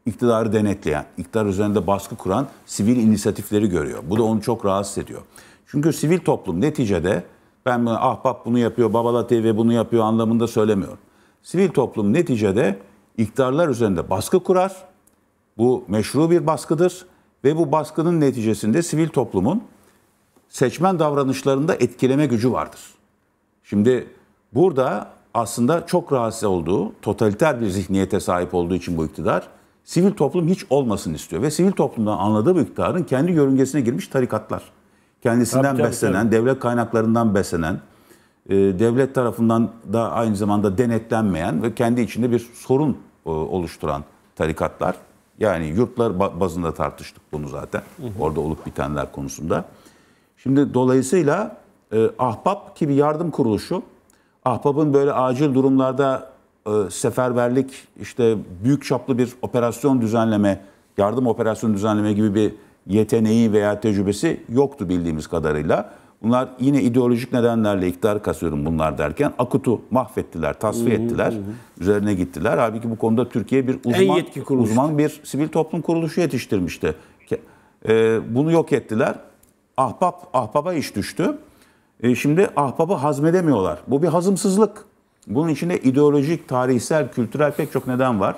iktidarı denetleyen, iktidar üzerinde baskı kuran sivil inisiyatifleri görüyor. Bu da onu çok rahatsız ediyor. Çünkü sivil toplum neticede ben ahbap bunu yapıyor, Babala TV bunu yapıyor anlamında söylemiyorum. Sivil toplum neticede iktidarlar üzerinde baskı kurar. Bu meşru bir baskıdır ve bu baskının neticesinde sivil toplumun seçmen davranışlarında etkileme gücü vardır. Şimdi burada aslında çok rahatsız olduğu, totaliter bir zihniyete sahip olduğu için bu iktidar sivil toplum hiç olmasın istiyor. Ve sivil toplumdan anladığı bu iktidarın kendi yörüngesine girmiş tarikatlar. Kendisinden tabii, tabii, beslenen, tabii. devlet kaynaklarından beslenen, e, devlet tarafından da aynı zamanda denetlenmeyen ve kendi içinde bir sorun e, oluşturan tarikatlar. Yani yurtlar bazında tartıştık bunu zaten. Hı hı. Orada olup bitenler konusunda. Şimdi dolayısıyla e, Ahbap gibi yardım kuruluşu Ahbap'ın böyle acil durumlarda e, seferberlik, işte büyük çaplı bir operasyon düzenleme, yardım operasyon düzenleme gibi bir yeteneği veya tecrübesi yoktu bildiğimiz kadarıyla. Bunlar yine ideolojik nedenlerle iktidar kasıyorum bunlar derken Akut'u mahvettiler, tasfiye ettiler, üzerine gittiler. Halbuki bu konuda Türkiye bir uzman, uzman bir sivil toplum kuruluşu yetiştirmişti. Ee, bunu yok ettiler. Ahbap, ahbaba iş düştü. E, şimdi ahbabı hazmedemiyorlar. Bu bir hazımsızlık. Bunun içinde ideolojik, tarihsel, kültürel pek çok neden var.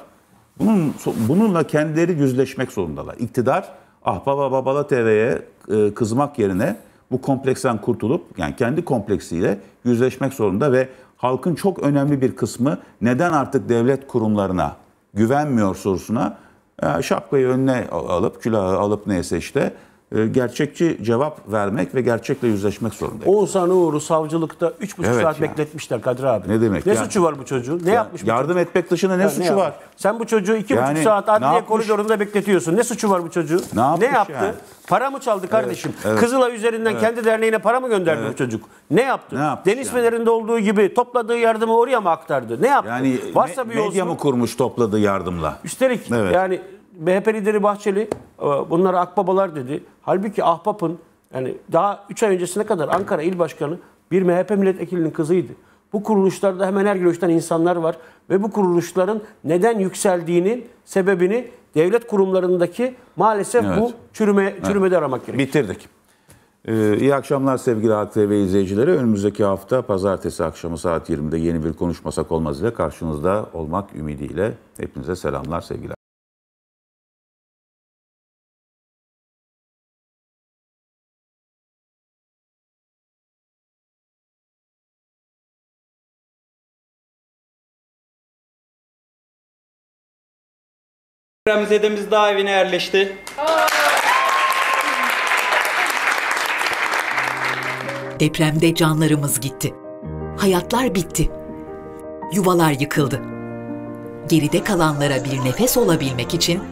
Bunun, bununla kendileri yüzleşmek zorundalar. İktidar ahbaba babala TV'ye e, kızmak yerine bu kompleksten kurtulup yani kendi kompleksiyle yüzleşmek zorunda ve halkın çok önemli bir kısmı neden artık devlet kurumlarına güvenmiyor sorusuna e, şapkayı önüne alıp külahı alıp neyse işte e, gerçekçi cevap vermek ve gerçekle yüzleşmek zorundayız. Oğuzhan Uğur'u savcılıkta 3,5 evet saat ya. bekletmişler Kadir abi. Ne demek? Ne yani? suçu var bu çocuğun? Ne ya, yapmış? Yardım çocuk? etmek dışında ne ya, suçu ne var? Sen bu çocuğu 2,5 yani, saat adliye koridorunda bekletiyorsun. Ne suçu var bu çocuğu? Ne, ne yaptı? Yani? Para mı çaldı kardeşim? Evet, evet, Kızılay üzerinden evet. kendi derneğine para mı gönderdi evet. bu çocuk? Ne yaptı? Ne Deniz yani? Fener'inde olduğu gibi topladığı yardımı oraya mı aktardı? Ne yaptı? Yani Varsa me- medya mı kurmuş topladığı yardımla? Üstelik evet. yani MHP lideri Bahçeli e, bunlara akbabalar dedi. Halbuki ahbapın yani daha 3 ay öncesine kadar Ankara il başkanı bir MHP milletvekilinin kızıydı. Bu kuruluşlarda hemen her görüşten insanlar var ve bu kuruluşların neden yükseldiğinin sebebini devlet kurumlarındaki maalesef evet. bu çürüme çürümede evet. aramak gerekir. Bitirdik. Ee, iyi akşamlar sevgili ATV izleyicileri. Önümüzdeki hafta pazartesi akşamı saat 20'de yeni bir konuşmasak olmaz ile karşınızda olmak ümidiyle hepinize selamlar sevgiler. Temizedemiz daha evine yerleşti. Depremde canlarımız gitti. Hayatlar bitti. Yuvalar yıkıldı. Geride kalanlara bir nefes olabilmek için